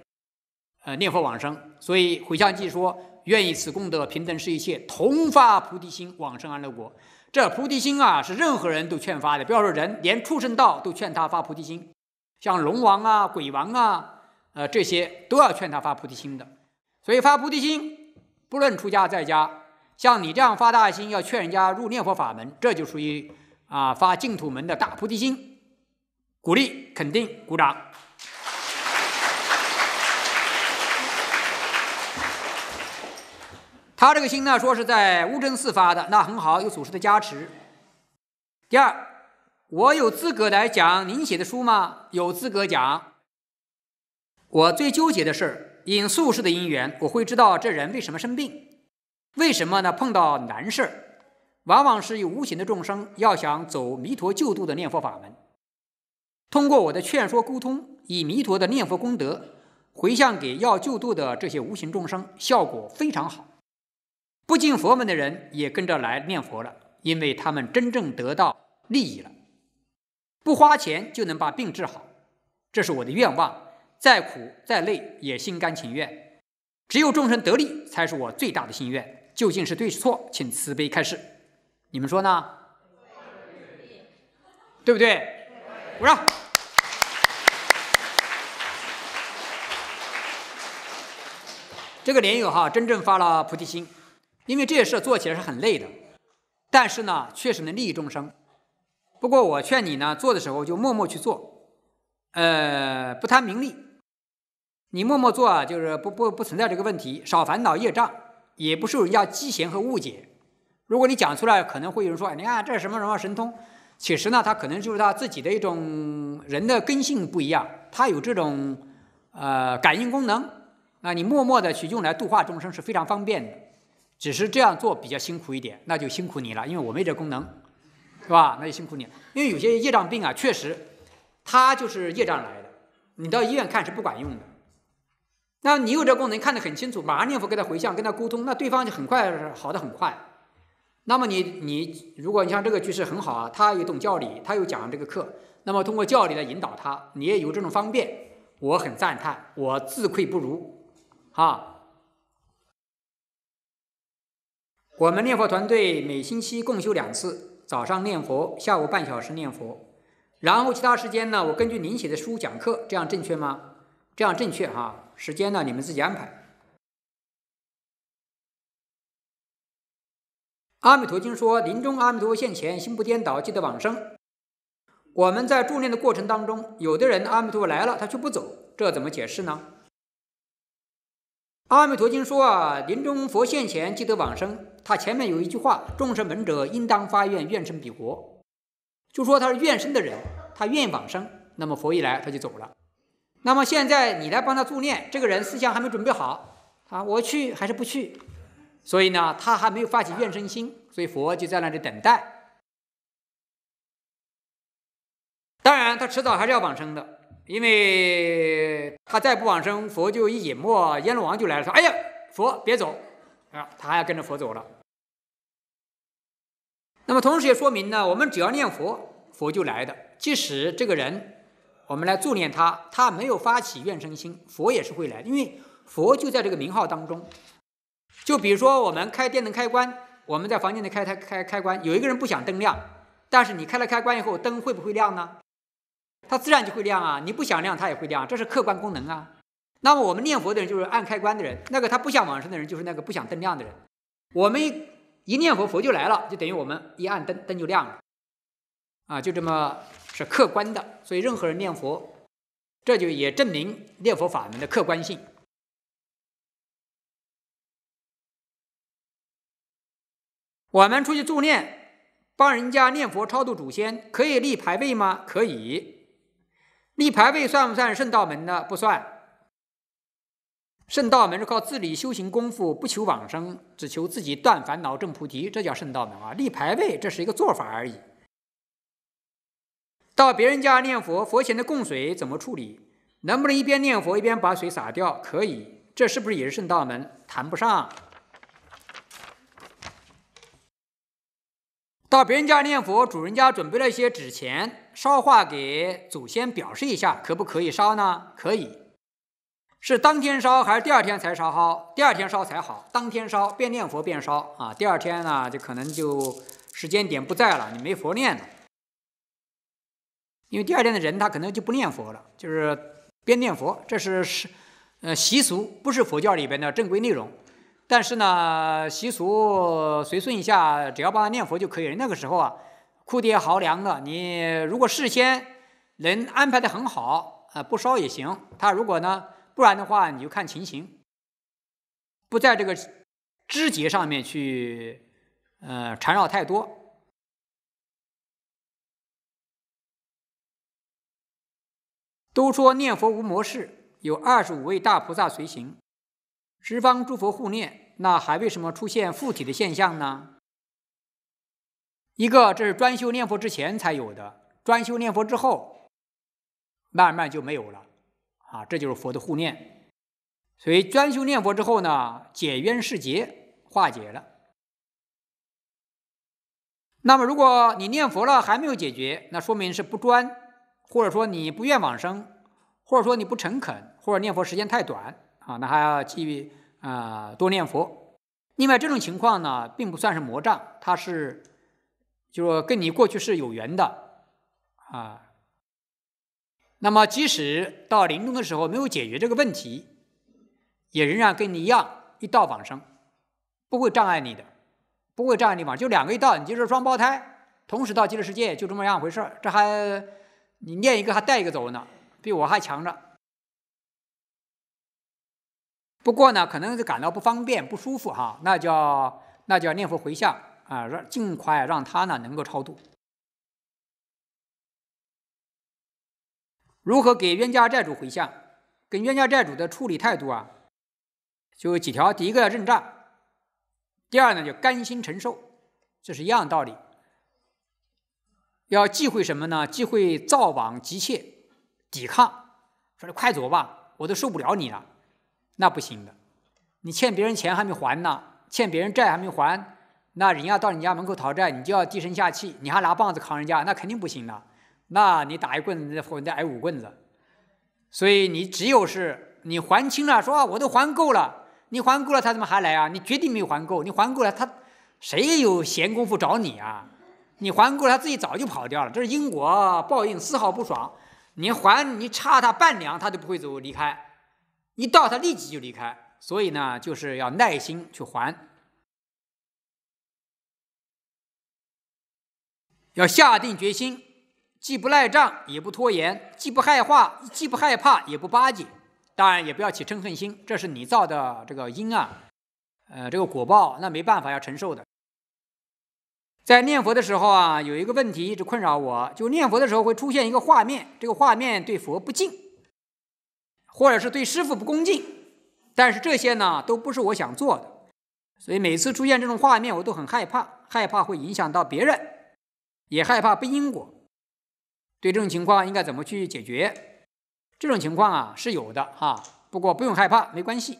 呃念佛往生。所以《回向记说：“愿以此功德，平等施一切，同发菩提心，往生安乐国。”这菩提心啊，是任何人都劝发的。不要说，人连畜生道都劝他发菩提心，像龙王啊、鬼王啊，呃，这些都要劝他发菩提心的。所以发菩提心，不论出家在家，像你这样发大心，要劝人家入念佛法门，这就属于啊发净土门的大菩提心，鼓励肯定，鼓掌。他这个心呢，说是在乌镇寺发的，那很好，有祖师的加持。第二，我有资格来讲您写的书吗？有资格讲。我最纠结的事儿，因宿世的因缘，我会知道这人为什么生病，为什么呢？碰到难事儿，往往是有无形的众生要想走弥陀救度的念佛法门，通过我的劝说沟通，以弥陀的念佛功德回向给要救度的这些无形众生，效果非常好。不进佛门的人也跟着来念佛了，因为他们真正得到利益了，不花钱就能把病治好，这是我的愿望，再苦再累也心甘情愿。只有众生得利，才是我最大的心愿。究竟是对是错，请慈悲开示。你们说呢？对不对？鼓掌。这个莲友哈，真正发了菩提心。因为这些事做起来是很累的，但是呢，确实能利益众生。不过我劝你呢，做的时候就默默去做，呃，不贪名利。你默默做啊，就是不不不存在这个问题，少烦恼业障，也不受人家讥嫌和误解。如果你讲出来，可能会有人说：“哎，你看这是什么什么神通。”其实呢，他可能就是他自己的一种人的根性不一样，他有这种呃感应功能。那你默默的去用来度化众生是非常方便的。只是这样做比较辛苦一点，那就辛苦你了，因为我没这功能，是吧？那就辛苦你了，因为有些业障病啊，确实，他就是业障来的，你到医院看是不管用的。那你有这功能，看得很清楚，马上念佛给他回向，跟他沟通，那对方就很快好的很快。那么你你，如果你像这个居士很好啊，他也懂教理，他又讲这个课，那么通过教理来引导他，你也有这种方便，我很赞叹，我自愧不如，啊。我们念佛团队每星期共修两次，早上念佛，下午半小时念佛，然后其他时间呢？我根据您写的书讲课，这样正确吗？这样正确哈。时间呢，你们自己安排。阿弥陀经说，临终阿弥陀现前，心不颠倒，记得往生。我们在助念的过程当中，有的人阿弥陀来了，他却不走，这怎么解释呢？阿弥陀经说啊，临终佛现前，记得往生。他前面有一句话：“众生闻者，应当发愿，愿生彼国。”就说他是愿生的人，他愿意往生。那么佛一来，他就走了。那么现在你来帮他助念，这个人思想还没准备好啊，我去还是不去？所以呢，他还没有发起愿生心，所以佛就在那里等待。当然，他迟早还是要往生的，因为他再不往生，佛就一隐没，阎罗王就来了，说：“哎呀，佛别走。”啊，他还要跟着佛走了。那么，同时也说明呢，我们只要念佛，佛就来的。即使这个人，我们来助念他，他没有发起愿生心，佛也是会来，因为佛就在这个名号当中。就比如说，我们开电灯开关，我们在房间里开开开开关，有一个人不想灯亮，但是你开了开关以后，灯会不会亮呢？它自然就会亮啊，你不想亮，它也会亮，这是客观功能啊。那么我们念佛的人就是按开关的人，那个他不想往生的人就是那个不想灯亮的人。我们一念佛，佛就来了，就等于我们一按灯，灯就亮了，啊，就这么是客观的。所以任何人念佛，这就也证明念佛法门的客观性。我们出去助念，帮人家念佛超度祖先，可以立牌位吗？可以，立牌位算不算圣道门呢？不算。圣道门是靠自理修行功夫，不求往生，只求自己断烦恼证菩提，这叫圣道门啊！立牌位这是一个做法而已。到别人家念佛，佛前的供水怎么处理？能不能一边念佛一边把水洒掉？可以，这是不是也是圣道门？谈不上。到别人家念佛，主人家准备了一些纸钱，烧化给祖先表示一下，可不可以烧呢？可以。是当天烧还是第二天才烧好？第二天烧才好。当天烧，边念佛边烧啊。第二天呢，就可能就时间点不在了，你没佛念了。因为第二天的人他可能就不念佛了，就是边念佛，这是是呃习俗，不是佛教里边的正规内容。但是呢，习俗随顺一下，只要帮他念佛就可以。那个时候啊，哭爹嚎娘的，你如果事先能安排得很好啊，不烧也行。他如果呢？不然的话，你就看情形，不在这个枝节上面去，呃，缠绕太多。都说念佛无魔事，有二十五位大菩萨随行，十方诸佛护念，那还为什么出现附体的现象呢？一个，这是专修念佛之前才有的，专修念佛之后，慢慢就没有了。啊，这就是佛的护念，所以专修念佛之后呢，解冤释结化解了。那么，如果你念佛了还没有解决，那说明是不专，或者说你不愿往生，或者说你不诚恳，或者念佛时间太短啊，那还要继续啊多念佛。另外，这种情况呢，并不算是魔障，它是就说跟你过去是有缘的啊。那么，即使到临终的时候没有解决这个问题，也仍然跟你一样一道往生，不会障碍你的，不会障碍你往。就两个一道，你就是双胞胎，同时到极乐世界，就这么样回事这还你念一个还带一个走呢，比我还强着。不过呢，可能是感到不方便、不舒服哈，那叫那叫念佛回向啊，让尽快让他呢能够超度。如何给冤家债主回向？跟冤家债主的处理态度啊，就有几条：第一个要认账，第二呢就甘心承受，这是一样道理。要忌讳什么呢？忌讳造网急切抵抗，说你快走吧，我都受不了你了，那不行的。你欠别人钱还没还呢，欠别人债还没还，那人家到你家门口讨债，你就要低声下气，你还拿棒子扛人家，那肯定不行的。那你打一棍子，后人家挨五棍子，所以你只有是你还清了，说我都还够了，你还够了，他怎么还来啊？你绝对没有还够，你还够了，他谁有闲工夫找你啊？你还够了，他自己早就跑掉了，这是因果报应，丝毫不爽。你还你差他半两，他都不会走离开，一到他立即就离开。所以呢，就是要耐心去还，要下定决心。既不赖账，也不拖延；既不害怕，既不害怕，也不巴结。当然，也不要起嗔恨心，这是你造的这个因啊，呃，这个果报那没办法要承受的。在念佛的时候啊，有一个问题一直困扰我，就念佛的时候会出现一个画面，这个画面对佛不敬，或者是对师傅不恭敬。但是这些呢，都不是我想做的，所以每次出现这种画面，我都很害怕，害怕会影响到别人，也害怕不因果。对这种情况应该怎么去解决？这种情况啊是有的哈，不过不用害怕，没关系。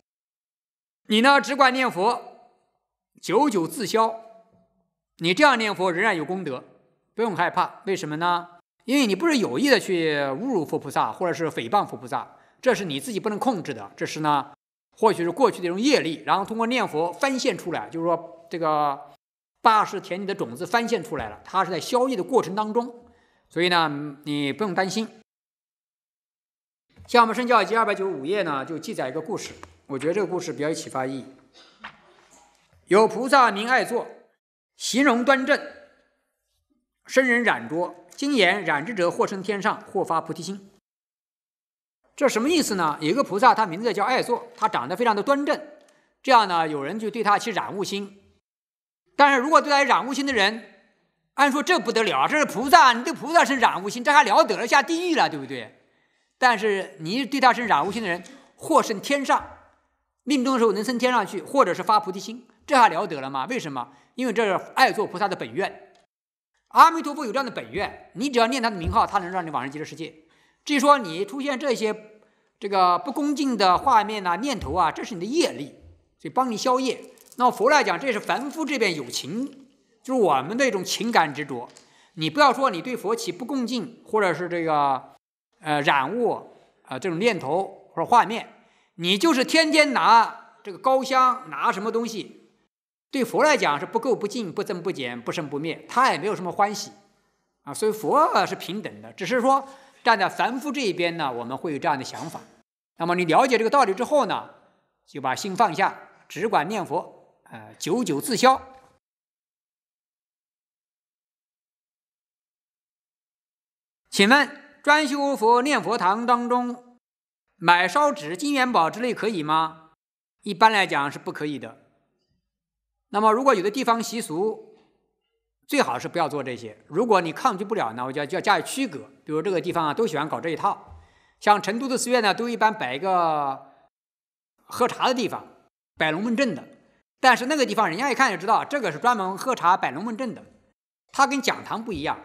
你呢只管念佛，久久自消。你这样念佛仍然有功德，不用害怕。为什么呢？因为你不是有意的去侮辱佛菩萨，或者是诽谤佛菩萨，这是你自己不能控制的。这是呢，或许是过去的一种业力，然后通过念佛翻现出来，就是说这个八识田里的种子翻现出来了，它是在消业的过程当中。所以呢，你不用担心。像我们《圣教集》二百九十五页呢，就记载一个故事，我觉得这个故事比较有启发意义。有菩萨名爱坐，形容端正，生人染着。今言染之者，或生天上，或发菩提心。这什么意思呢？有一个菩萨，他名字叫爱坐，他长得非常的端正。这样呢，有人就对他起染物心。但是如果对他染物心的人，按说这不得了，啊，这是菩萨，你对菩萨生染污心，这还了得了，下地狱了，对不对？但是你对他生染污心的人，或生天上，命中的时候能生天上去，或者是发菩提心，这还了得了吗？为什么？因为这是爱做菩萨的本愿。阿弥陀佛有这样的本愿，你只要念他的名号，他能让你往生极乐世界。至于说你出现这些这个不恭敬的画面啊、念头啊，这是你的业力，所以帮你消业。那佛来讲，这是凡夫这边有情。就是我们那种情感执着，你不要说你对佛起不恭敬，或者是这个，呃，染物啊，这种念头或者画面，你就是天天拿这个高香拿什么东西，对佛来讲是不垢不净、不增不减、不生不灭，他也没有什么欢喜，啊，所以佛是平等的，只是说站在凡夫这一边呢，我们会有这样的想法。那么你了解这个道理之后呢，就把心放下，只管念佛，呃，久久自消。请问，专修佛、念佛堂当中买烧纸、金元宝之类可以吗？一般来讲是不可以的。那么，如果有的地方习俗，最好是不要做这些。如果你抗拒不了，那我就要就要加以区隔。比如这个地方啊，都喜欢搞这一套，像成都的寺院呢，都一般摆一个喝茶的地方，摆龙门阵的。但是那个地方，人家一看就知道，这个是专门喝茶、摆龙门阵的，它跟讲堂不一样。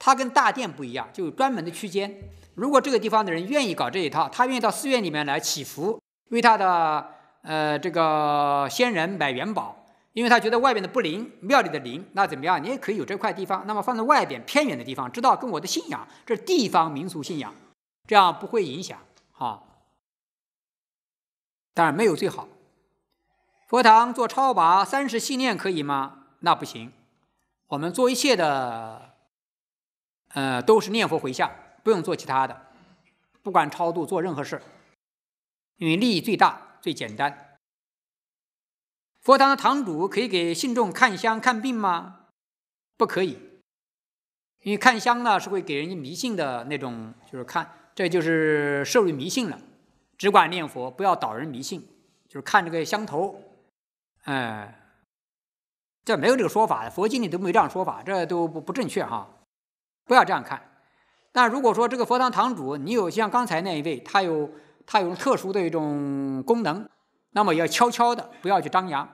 它跟大殿不一样，就有专门的区间。如果这个地方的人愿意搞这一套，他愿意到寺院里面来祈福，为他的呃这个仙人买元宝，因为他觉得外边的不灵，庙里的灵。那怎么样？你也可以有这块地方，那么放在外边偏远的地方，知道跟我的信仰，这是地方民俗信仰，这样不会影响哈。当然没有最好，佛堂做超拔三十信念可以吗？那不行，我们做一切的。呃，都是念佛回向，不用做其他的，不管超度做任何事，因为利益最大最简单。佛堂的堂主可以给信众看香看病吗？不可以，因为看香呢是会给人家迷信的那种，就是看，这就是授于迷信了。只管念佛，不要导人迷信，就是看这个香头，哎，这没有这个说法，佛经里都没这样说法，这都不不正确哈。不要这样看。但如果说这个佛堂堂主，你有像刚才那一位，他有他有特殊的一种功能，那么要悄悄的，不要去张扬，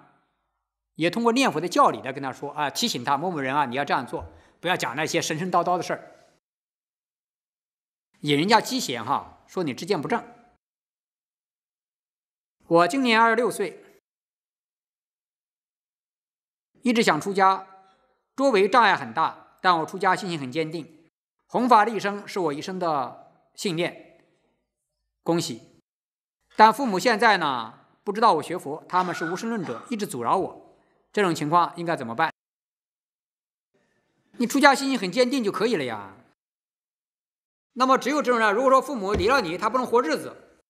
也通过念佛的教理来跟他说啊，提醒他某某人啊，你要这样做，不要讲那些神神叨叨的事儿，引人家讥嫌哈，说你知见不正。我今年二十六岁，一直想出家，周围障碍很大。但我出家信心很坚定，法的一生是我一生的信念。恭喜！但父母现在呢？不知道我学佛，他们是无神论者，一直阻扰我。这种情况应该怎么办？你出家信心很坚定就可以了呀。那么只有这种人，如果说父母离了你，他不能活日子，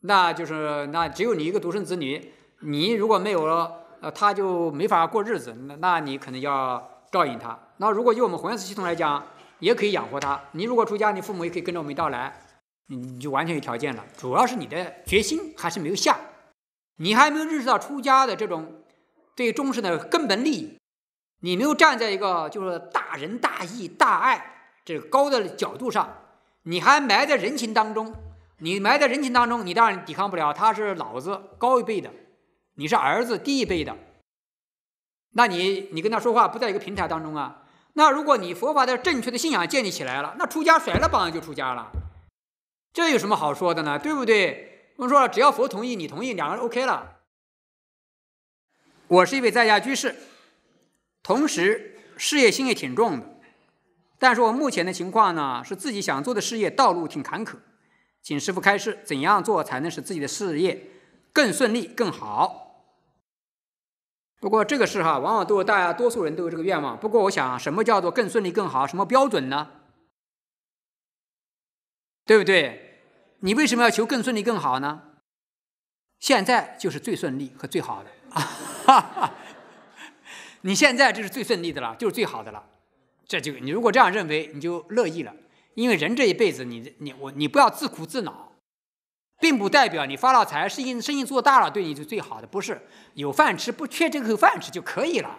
那就是那只有你一个独生子女，你如果没有了，呃，他就没法过日子，那那你可能要。照应他，那如果就我们红颜色系统来讲，也可以养活他。你如果出家，你父母也可以跟着我们一道来，你就完全有条件了。主要是你的决心还是没有下，你还没有认识到出家的这种对终身的根本利益，你没有站在一个就是大仁大义大爱这高的角度上，你还埋在人情当中。你埋在人情当中，你当然抵抗不了。他是老子高一辈的，你是儿子低一辈的。那你你跟他说话不在一个平台当中啊？那如果你佛法的正确的信仰建立起来了，那出家甩了子就出家了，这有什么好说的呢？对不对？我们说了，只要佛同意，你同意，两个人 OK 了。我是一位在家居士，同时事业心也挺重的，但是我目前的情况呢，是自己想做的事业道路挺坎坷，请师傅开示，怎样做才能使自己的事业更顺利、更好？不过这个事哈，往往都是大家多数人都有这个愿望。不过我想，什么叫做更顺利、更好？什么标准呢？对不对？你为什么要求更顺利、更好呢？现在就是最顺利和最好的，你现在就是最顺利的了，就是最好的了。这就你如果这样认为，你就乐意了，因为人这一辈子，你你我你不要自苦自恼。并不代表你发了财，生意生意做大了，对你是最好的。不是有饭吃，不缺这口饭吃就可以了。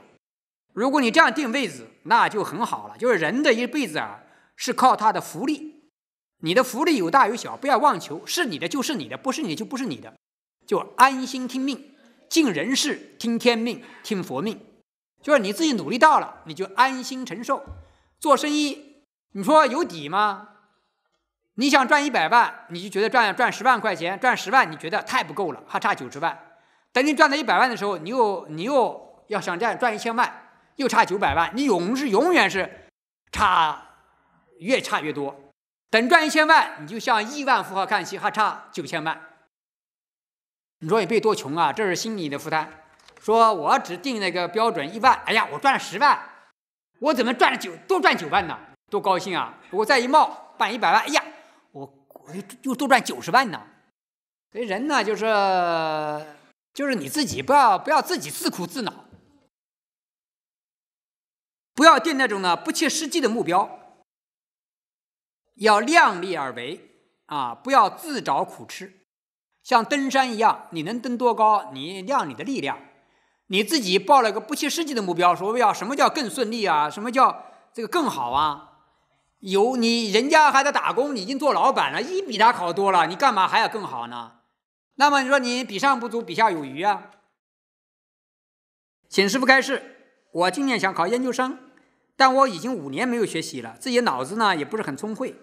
如果你这样定位子，那就很好了。就是人的一辈子啊，是靠他的福利，你的福利有大有小，不要妄求，是你的就是你的，不是你就不是你的，就安心听命，尽人事，听天命，听佛命。就是你自己努力到了，你就安心承受。做生意，你说有底吗？你想赚一百万，你就觉得赚赚十万块钱，赚十万你觉得太不够了，还差九十万。等你赚到一百万的时候，你又你又要想赚赚一千万，又差九百万。你永是永远是差越差越多。等赚一千万，你就像亿万富豪看齐，还差九千万。你说你被多穷啊，这是心理的负担。说我只定那个标准一万，哎呀，我赚了十万，我怎么赚了九多赚九万呢？多高兴啊！我再一冒，办一百万，哎呀！我就又多赚九十万呢，所以人呢就是就是你自己不要不要自己自苦自恼，不要定那种呢不切实际的目标，要量力而为啊，不要自找苦吃，像登山一样，你能登多高，你量你的力量，你自己报了个不切实际的目标，说要什么叫更顺利啊，什么叫这个更好啊。有你，人家还在打工，你已经做老板了，一比他好多了，你干嘛还要更好呢？那么你说你比上不足，比下有余啊？请师傅开示。我今年想考研究生，但我已经五年没有学习了，自己脑子呢也不是很聪慧，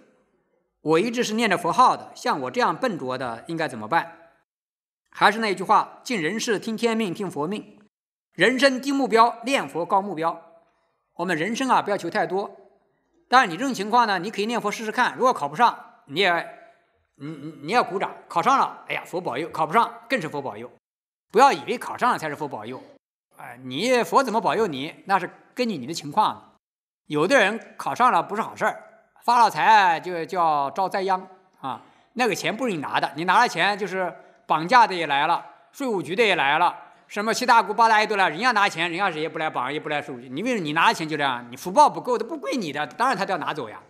我一直是念着佛号的。像我这样笨拙的，应该怎么办？还是那句话，尽人事，听天命，听佛命。人生低目标，念佛高目标。我们人生啊，不要求太多。但是你这种情况呢，你可以念佛试试看。如果考不上，你也，你你你要鼓掌；考上了，哎呀，佛保佑；考不上，更是佛保佑。不要以为考上了才是佛保佑，哎，你佛怎么保佑你？那是根据你的情况。有的人考上了不是好事儿，发了财就叫招灾殃啊。那个钱不是你拿的，你拿了钱就是绑架的也来了，税务局的也来了。什么七大姑八大姨都来，人家拿钱，人家谁也不来绑，也不来收。你为什么你拿钱就这样？你福报不够，都不归你的，当然他都要拿走呀。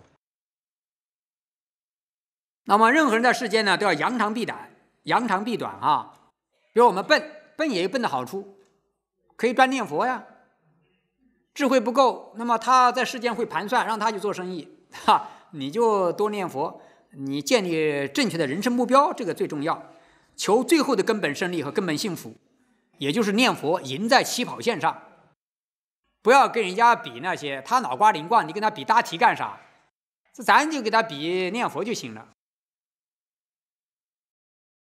那么，任何人在世间呢，都要扬长避短，扬长避短啊。比如我们笨，笨也有笨的好处，可以专念佛呀。智慧不够，那么他在世间会盘算，让他去做生意，哈，你就多念佛，你建立正确的人生目标，这个最重要，求最后的根本胜利和根本幸福。也就是念佛，赢在起跑线上，不要跟人家比那些，他脑瓜灵光，你跟他比答题干啥？这咱就给他比念佛就行了。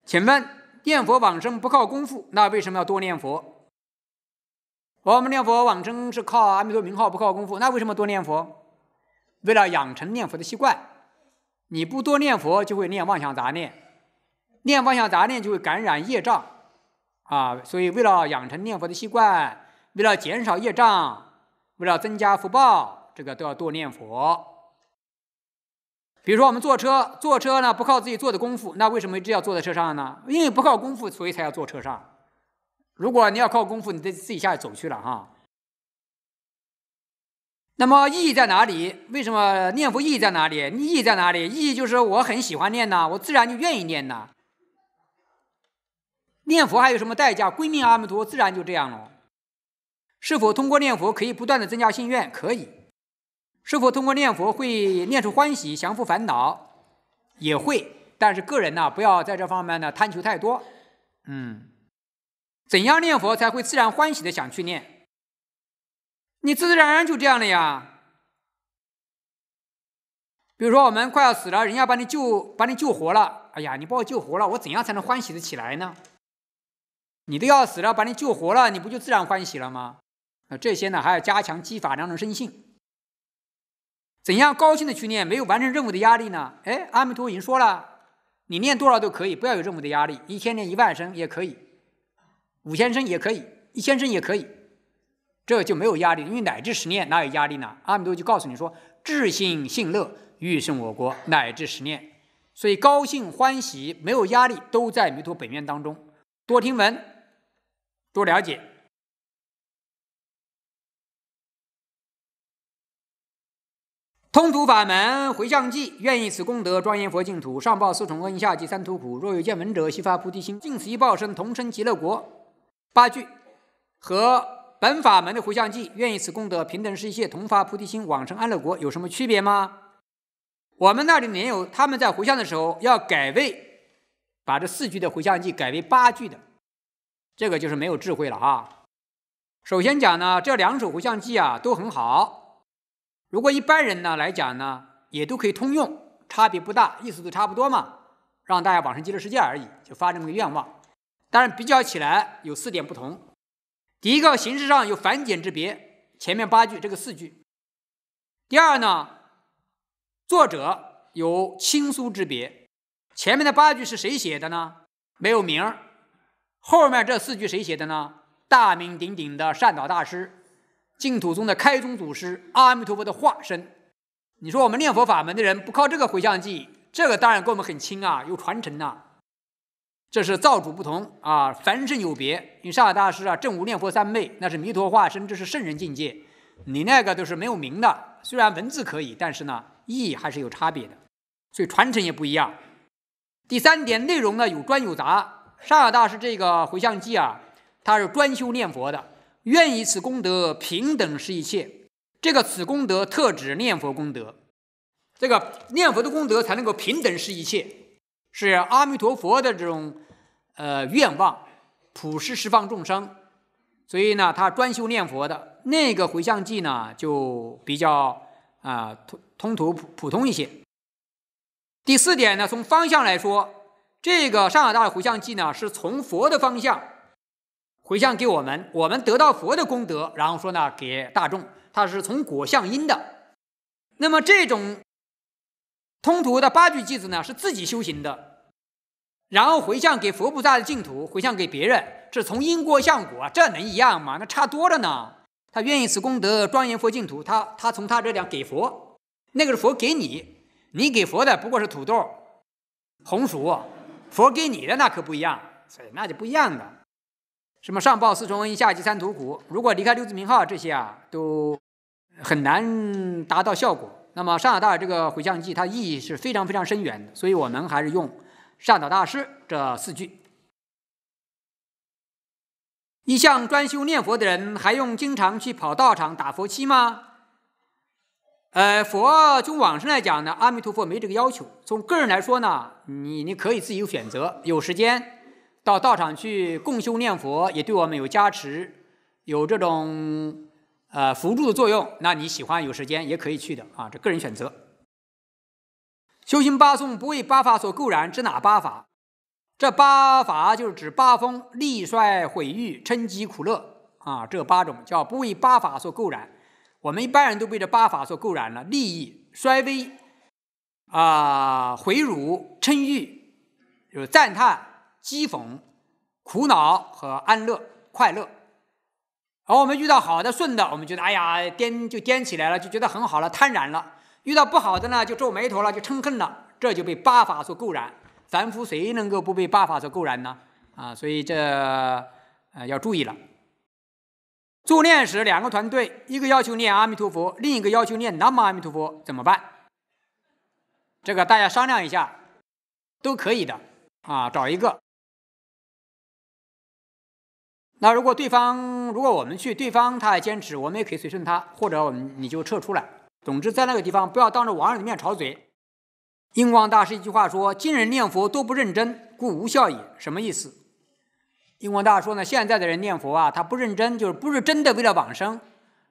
请问，念佛往生不靠功夫，那为什么要多念佛？我们念佛往生是靠阿弥陀名号，不靠功夫，那为什么多念佛？为了养成念佛的习惯。你不多念佛，就会念妄想杂念，念妄想杂念就会感染业障。啊，所以为了养成念佛的习惯，为了减少业障，为了增加福报，这个都要多念佛。比如说，我们坐车，坐车呢不靠自己做的功夫，那为什么一直要坐在车上呢？因为不靠功夫，所以才要坐车上。如果你要靠功夫，你得自己下去走去了哈。那么意义在哪里？为什么念佛意义在哪里？意义在哪里？意义就是我很喜欢念呐，我自然就愿意念呐。念佛还有什么代价？归命阿弥陀，自然就这样了。是否通过念佛可以不断的增加心愿？可以。是否通过念佛会念出欢喜，降服烦恼？也会。但是个人呢，不要在这方面呢贪求太多。嗯。怎样念佛才会自然欢喜的想去念？你自自然然就这样的呀。比如说我们快要死了，人家把你救把你救活了，哎呀，你把我救活了，我怎样才能欢喜的起来呢？你都要死了，把你救活了，你不就自然欢喜了吗？啊，这些呢还要加强积法两种生性，怎样高兴的去念？没有完成任务的压力呢？哎，阿弥陀已经说了，你念多少都可以，不要有任务的压力，一天念一万声也可以，五千声也可以，一千声也可以，这就没有压力，因为乃至十念哪有压力呢？阿弥陀就告诉你说，至信信乐欲生我国乃至十念，所以高兴欢喜没有压力，都在弥陀本愿当中，多听闻。多了解。通途法门回向记，愿以此功德庄严佛净土，上报四重恩，下济三途苦。若有见闻者，悉发菩提心，尽此一报身，同生极乐国。八句和本法门的回向记，愿以此功德平等施一切，同发菩提心，往生安乐国，有什么区别吗？我们那里没有，他们在回向的时候要改为把这四句的回向记改为八句的。这个就是没有智慧了啊。首先讲呢，这两首回像记啊都很好，如果一般人呢来讲呢，也都可以通用，差别不大，意思都差不多嘛，让大家往上进着世界而已，就发这么个愿望。但是比较起来有四点不同。第一个形式上有繁简之别，前面八句这个四句。第二呢，作者有亲疏之别，前面的八句是谁写的呢？没有名儿。后面这四句谁写的呢？大名鼎鼎的善导大师，净土宗的开宗祖师，阿弥陀佛的化身。你说我们念佛法门的人不靠这个回向记，这个当然跟我们很亲啊，有传承呐。这是造主不同啊，凡圣有别。你善导大师啊，正无念佛三昧，那是弥陀化身，这是圣人境界。你那个都是没有名的，虽然文字可以，但是呢，意义还是有差别的，所以传承也不一样。第三点，内容呢有专有杂。沙尔大师这个回向记啊，他是专修念佛的，愿以此功德平等是一切。这个此功德特指念佛功德，这个念佛的功德才能够平等是一切，是阿弥陀佛的这种呃愿望，普施释放众生。所以呢，他专修念佛的那个回向记呢，就比较啊通通途普普通一些。第四点呢，从方向来说。这个上海大的回向记呢，是从佛的方向回向给我们，我们得到佛的功德，然后说呢给大众，它是从果向因的。那么这种通途的八句偈子呢，是自己修行的，然后回向给佛菩萨的净土，回向给别人，是从因果向果，这能一样吗？那差多了呢。他愿意此功德庄严佛净土，他他从他这点给佛，那个是佛给你，你给佛的不过是土豆、红薯。佛给你的那可不一样，所以那就不一样的。什么上报四重恩，下济三途苦。如果离开六字名号这些啊，都很难达到效果。那么上岛大这个回向偈，它意义是非常非常深远的。所以我们还是用上岛大师这四句。一向专修念佛的人，还用经常去跑道场打佛七吗？呃，佛从往生来讲呢，阿弥陀佛没这个要求。从个人来说呢，你你可以自己有选择，有时间到道场去共修念佛，也对我们有加持，有这种呃辅助的作用。那你喜欢有时间也可以去的啊，这个人选择。修行八颂，不为八法所构然，指哪八法？这八法就是指八风、利衰、毁誉、嗔疾、苦乐啊，这八种叫不为八法所构然。我们一般人都被这八法所垢染了：利益、衰微、啊、毁辱、嗔欲、有赞叹、讥讽、苦恼和安乐、快乐。而我们遇到好的、顺的，我们觉得哎呀，颠就颠起来了，就觉得很好了，坦然了；遇到不好的呢，就皱眉头了，就嗔恨了。这就被八法所垢染。凡夫谁能够不被八法所垢染呢？啊，所以这啊要注意了。做念时，两个团队，一个要求念阿弥陀佛，另一个要求念南无阿弥陀佛，怎么办？这个大家商量一下，都可以的啊，找一个。那如果对方，如果我们去，对方他还坚持，我们也可以随顺他，或者我们你就撤出来。总之，在那个地方不要当着网友的面吵嘴。印光大师一句话说：“今人念佛都不认真，故无效也。”什么意思？英国大师说呢，现在的人念佛啊，他不认真，就是不是真的为了往生，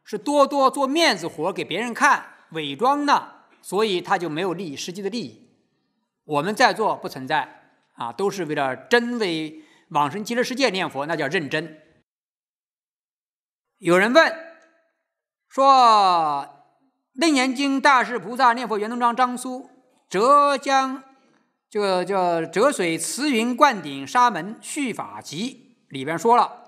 是多多做面子活给别人看，伪装呢，所以他就没有利益，实际的利益。我们在座不存在啊，都是为了真为往生极乐世界念佛，那叫认真。有人问说，《楞严经》大士菩萨念佛，圆通章，张苏、浙江。这个叫《折水慈云灌顶沙门续法集》里边说了：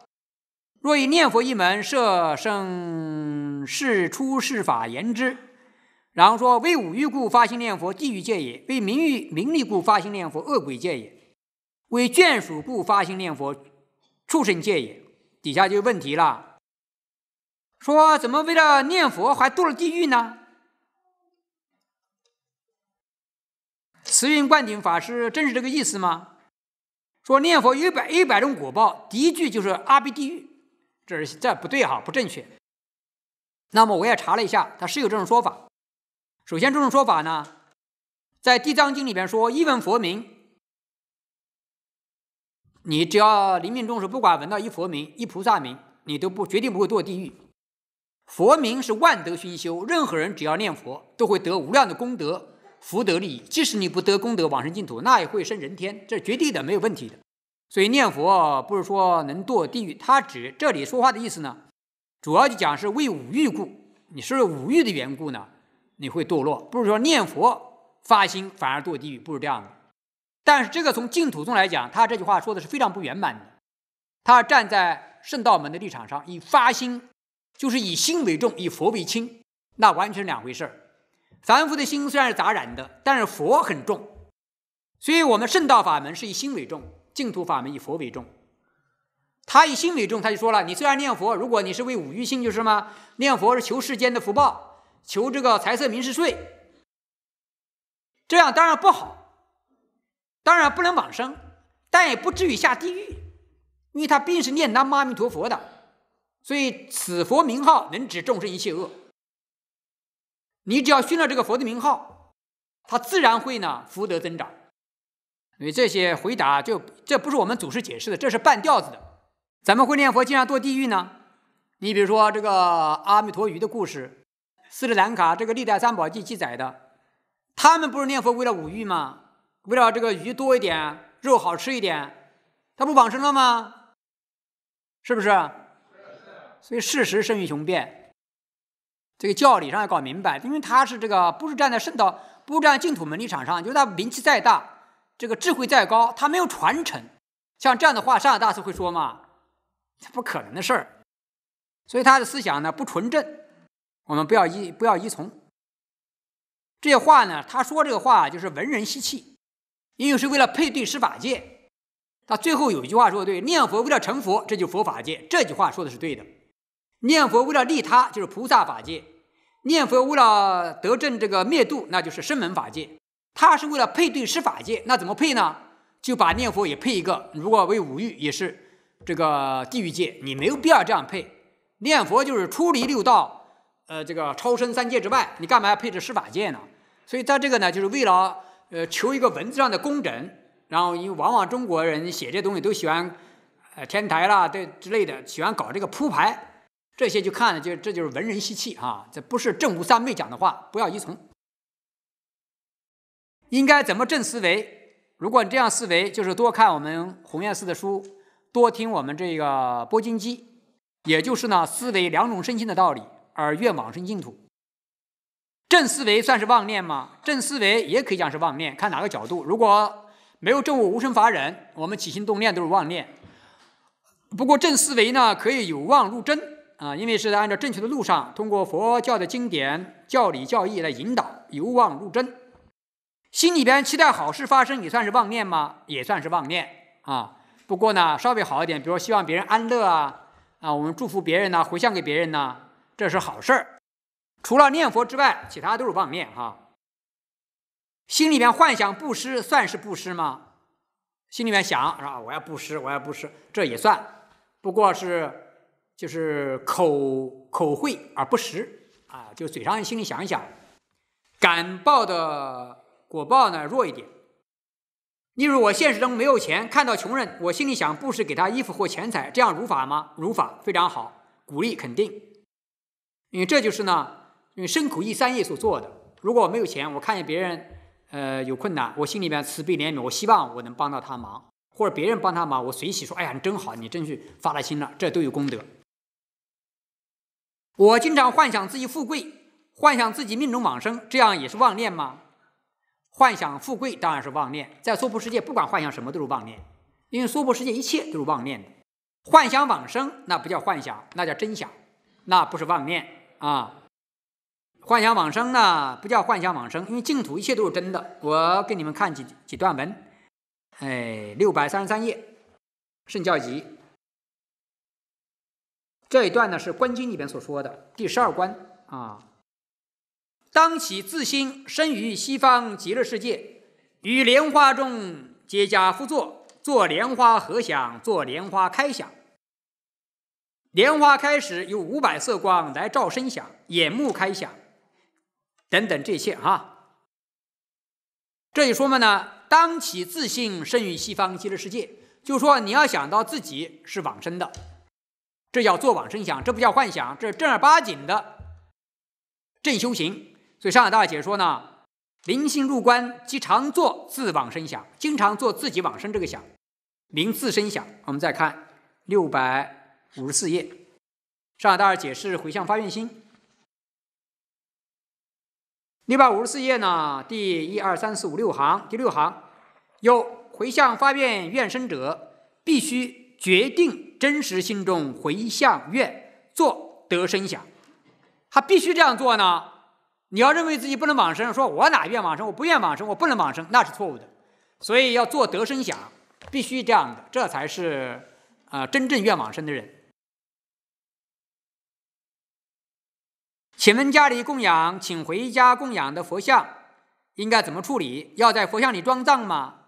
若以念佛一门设圣世出世法言之，然后说为五欲故发心念佛，地狱界也；为名欲名利故发心念佛，恶鬼界也；为眷属故发心念佛，畜生界也。底下就问题了，说怎么为了念佛还堕了地狱呢？慈云灌顶法师真是这个意思吗？说念佛一百一百种果报，第一句就是阿鼻地狱，这是这不对哈，不正确。那么我也查了一下，他是有这种说法。首先，这种说法呢，在《地藏经》里边说，一闻佛名，你只要临命终时，不管闻到一佛名、一菩萨名，你都不绝对不会堕地狱。佛名是万德熏修，任何人只要念佛，都会得无量的功德。福德利益。即使你不得功德往生净土，那也会生人天，这是绝对的，没有问题的。所以念佛不是说能堕地狱，他指这里说话的意思呢，主要就讲是为五欲故，你是五欲的缘故呢，你会堕落，不是说念佛发心反而堕地狱，不是这样的。但是这个从净土宗来讲，他这句话说的是非常不圆满的，他站在圣道门的立场上，以发心就是以心为重，以佛为轻，那完全是两回事儿。凡夫的心虽然是杂染的，但是佛很重，所以我们圣道法门是以心为重，净土法门以佛为重。他以心为重，他就说了：你虽然念佛，如果你是为五欲心，就是吗？念佛是求世间的福报，求这个财色名食睡，这样当然不好，当然不能往生，但也不至于下地狱，因为他毕竟是念南无阿弥陀佛的，所以此佛名号能指众生一切恶。你只要熏了这个佛的名号，他自然会呢福德增长。因为这些回答就这不是我们祖师解释的，这是半吊子的。怎么会念佛经常堕地狱呢？你比如说这个阿弥陀鱼的故事，斯里兰卡这个《历代三宝记》记载的，他们不是念佛为了五欲吗？为了这个鱼多一点，肉好吃一点，他不往生了吗？是不是？所以事实胜于雄辩。这个教理上要搞明白，因为他是这个不是站在圣道，不站在净土门立场上。就是他名气再大，这个智慧再高，他没有传承。像这样的话，上海大师会说吗？不可能的事儿。所以他的思想呢不纯正，我们不要依不要依从。这些话呢，他说这个话就是文人习气，因为是为了配对施法界。他最后有一句话说的对：念佛为了成佛，这就佛法界。这句话说的是对的。念佛为了利他，就是菩萨法界。念佛为了得证这个灭度，那就是生门法界。他是为了配对施法界，那怎么配呢？就把念佛也配一个。如果为五欲，也是这个地狱界，你没有必要这样配。念佛就是出离六道，呃，这个超生三界之外，你干嘛要配置施法界呢？所以在这个呢，就是为了呃求一个文字上的工整。然后因为往往中国人写这东西都喜欢，呃，天台啦对之类的，喜欢搞这个铺排。这些就看，就这就是文人习气哈，这不是正五三昧讲的话，不要依从。应该怎么正思维？如果你这样思维，就是多看我们弘愿寺的书，多听我们这个播经机，也就是呢，思维两种身心的道理，而愿往生净土。正思维算是妄念吗？正思维也可以讲是妄念，看哪个角度。如果没有正悟无生法忍，我们起心动念都是妄念。不过正思维呢，可以有望入真。啊，因为是在按照正确的路上，通过佛教的经典教理教义来引导由妄入真。心里边期待好事发生，你算是妄念吗？也算是妄念啊。不过呢，稍微好一点，比如希望别人安乐啊，啊，我们祝福别人呢，回向给别人呢，这是好事儿。除了念佛之外，其他都是妄念哈。心里面幻想布施算是布施吗？心里面想是吧？我要布施，我要布施，这也算。不过是。就是口口惠而不实啊，就嘴上心里想一想，感报的果报呢弱一点。例如我现实中没有钱，看到穷人，我心里想布施给他衣服或钱财，这样如法吗？如法非常好，鼓励肯定。因为这就是呢，因为身口一三业所做的。如果我没有钱，我看见别人呃有困难，我心里边慈悲怜悯，我希望我能帮到他忙，或者别人帮他忙，我随喜说，哎呀，你真好，你真是发了心了，这都有功德。我经常幻想自己富贵，幻想自己命中往生，这样也是妄念吗？幻想富贵当然是妄念，在娑婆世界，不管幻想什么都是妄念，因为娑婆世界一切都是妄念的。幻想往生那不叫幻想，那叫真想，那不是妄念啊。幻想往生呢，不叫幻想往生，因为净土一切都是真的。我给你们看几几段文，哎，六百三十三页，《圣教集》。这一段呢是《观经》里边所说的第十二观啊，当起自心生于西方极乐世界，与莲花中结跏趺坐，做莲花合想，做莲花开想，莲花开始有五百色光来照声响、眼目开想等等这些哈。这一说嘛呢，当起自心生于西方极乐世界，就是说你要想到自己是往生的。这叫做往生想，这不叫幻想，这是正儿八经的正修行。所以上海大姐说呢，灵性入关即常做自往生想，经常做自己往生这个想，名自生想。我们再看六百五十四页，上海大二解释回向发愿心。六百五十四页呢，第一二三四五六行，第六行有回向发愿愿生者，必须决定。真实心中回向愿，做得生想，他必须这样做呢。你要认为自己不能往生，说我哪愿往生，我不愿往生，我不能往生，那是错误的。所以要做得生想，必须这样的，这才是啊真正愿往生的人。请问家里供养，请回家供养的佛像应该怎么处理？要在佛像里装葬吗？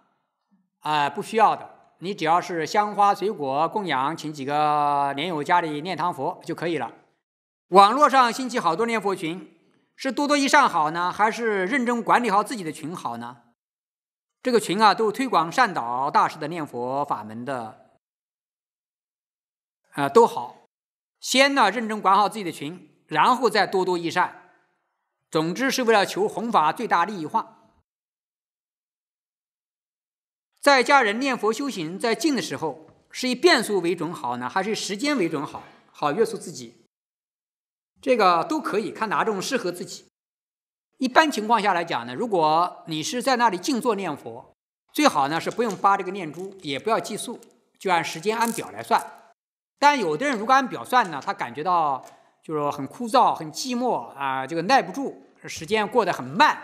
啊，不需要的。你只要是香花水果供养，请几个莲友家里念唐佛就可以了。网络上兴起好多念佛群，是多多益善好呢，还是认真管理好自己的群好呢？这个群啊，都推广善导大师的念佛法门的，啊，都好。先呢，认真管好自己的群，然后再多多益善。总之是为了求弘法最大利益化。在家人念佛修行，在静的时候，是以变数为准好呢，还是以时间为准好？好约束自己，这个都可以，看哪种适合自己。一般情况下来讲呢，如果你是在那里静坐念佛，最好呢是不用扒这个念珠，也不要计数，就按时间按表来算。但有的人如果按表算呢，他感觉到就是很枯燥、很寂寞啊，这个耐不住，时间过得很慢。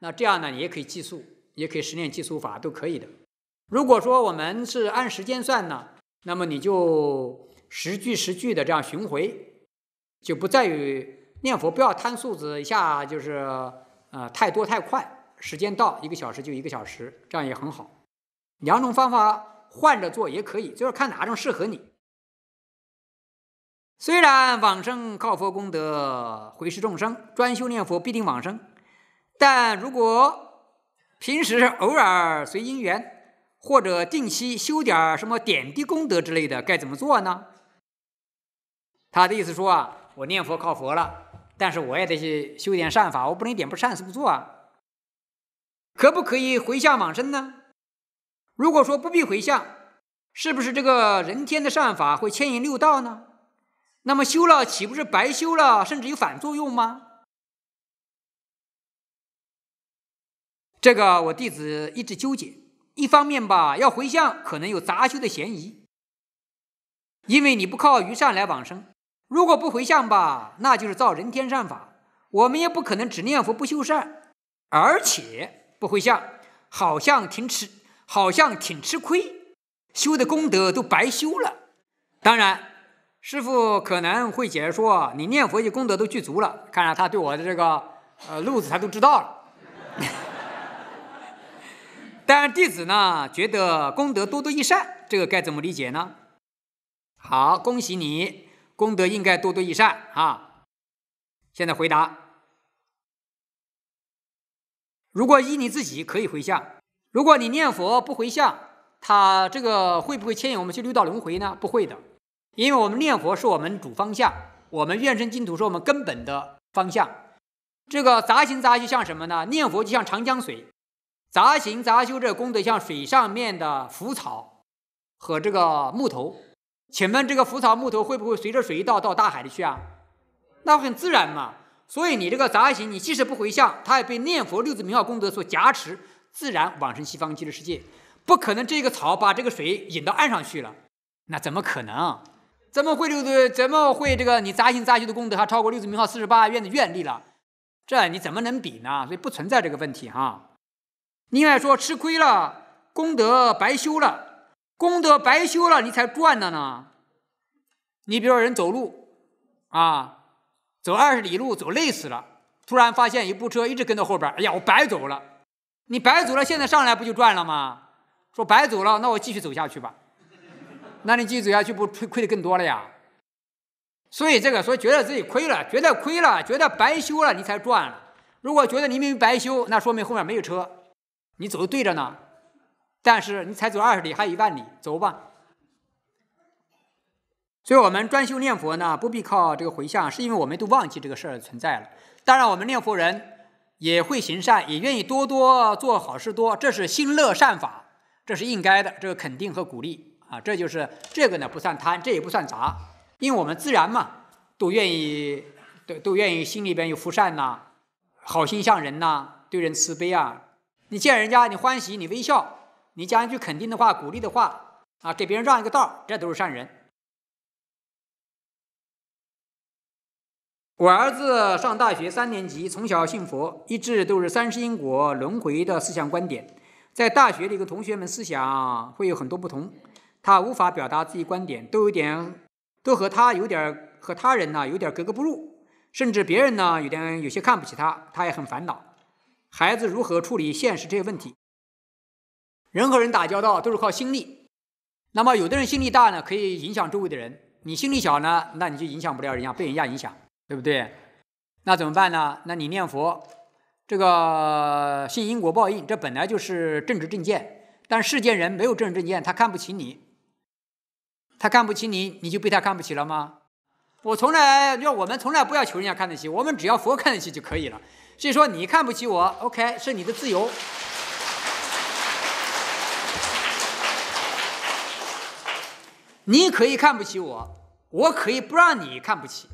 那这样呢，也可以计数，也可以十念计数法都可以的。如果说我们是按时间算呢，那么你就十句十句的这样巡回，就不在于念佛，不要贪数字，一下就是呃太多太快，时间到一个小时就一个小时，这样也很好。两种方法换着做也可以，就是看哪种适合你。虽然往生靠佛功德，回施众生，专修念佛必定往生，但如果平时偶尔随因缘。或者定期修点什么点滴功德之类的，该怎么做呢？他的意思说啊，我念佛靠佛了，但是我也得去修点善法，我不能一点善事不做啊。可不可以回向往生呢？如果说不必回向，是不是这个人天的善法会牵引六道呢？那么修了岂不是白修了，甚至有反作用吗？这个我弟子一直纠结。一方面吧，要回向可能有杂修的嫌疑，因为你不靠于善来往生。如果不回向吧，那就是造人天善法。我们也不可能只念佛不修善，而且不回向，好像挺吃，好像挺吃亏，修的功德都白修了。当然，师傅可能会解释说，你念佛就功德都具足了，看来他对我的这个呃路子他都知道了。但弟子呢，觉得功德多多益善，这个该怎么理解呢？好，恭喜你，功德应该多多益善啊！现在回答，如果依你自己可以回向，如果你念佛不回向，他这个会不会牵引我们去六道轮回呢？不会的，因为我们念佛是我们主方向，我们愿生净土是我们根本的方向。这个杂行杂就像什么呢？念佛就像长江水。杂行杂修这功德像水上面的浮草和这个木头，请问这个浮草木头会不会随着水一道到大海里去啊？那很自然嘛。所以你这个杂行，你即使不回向，它也被念佛六字名号功德所加持，自然往生西方极乐世界。不可能这个草把这个水引到岸上去了，那怎么可能？怎么会六字？怎么会这个你杂行杂修的功德还超过六字名号四十八愿的愿力了？这你怎么能比呢？所以不存在这个问题哈。另外说，吃亏了，功德白修了，功德白修了，你才赚了呢。你比如说人走路，啊，走二十里路，走累死了，突然发现一部车一直跟到后边哎呀，我白走了。你白走了，现在上来不就赚了吗？说白走了，那我继续走下去吧。那你继续走下去不亏亏的更多了呀？所以这个说觉得自己亏了，觉得亏了，觉得白修了，你才赚了。如果觉得你没白修，那说明后面没有车。你走的对着呢，但是你才走二十里，还有一万里，走吧。所以，我们专修念佛呢，不必靠这个回向，是因为我们都忘记这个事儿存在了。当然，我们念佛人也会行善，也愿意多多做好事多，这是心乐善法，这是应该的，这个肯定和鼓励啊，这就是这个呢，不算贪，这也不算杂，因为我们自然嘛，都愿意，都都愿意，心里边有福善呐，好心向人呐，对人慈悲啊。你见人家，你欢喜，你微笑，你讲一句肯定的话、鼓励的话，啊，给别人让一个道这都是善人。我儿子上大学三年级，从小信佛，一直都是三世因果、轮回的思想观点。在大学的同学们，思想会有很多不同，他无法表达自己观点，都有点都和他有点和他人呢有点格格不入，甚至别人呢有点有些看不起他，他也很烦恼。孩子如何处理现实这些问题？人和人打交道都是靠心力，那么有的人心力大呢，可以影响周围的人；你心力小呢，那你就影响不了人家，被人家影响，对不对？那怎么办呢？那你念佛，这个信因果报应，这本来就是正直正见。但世间人没有正正见，他看不起你，他看不起你，你就被他看不起了吗？我从来，就我们从来不要求人家看得起，我们只要佛看得起就可以了。所以说你看不起我，OK，是你的自由。你可以看不起我，我可以不让你看不起，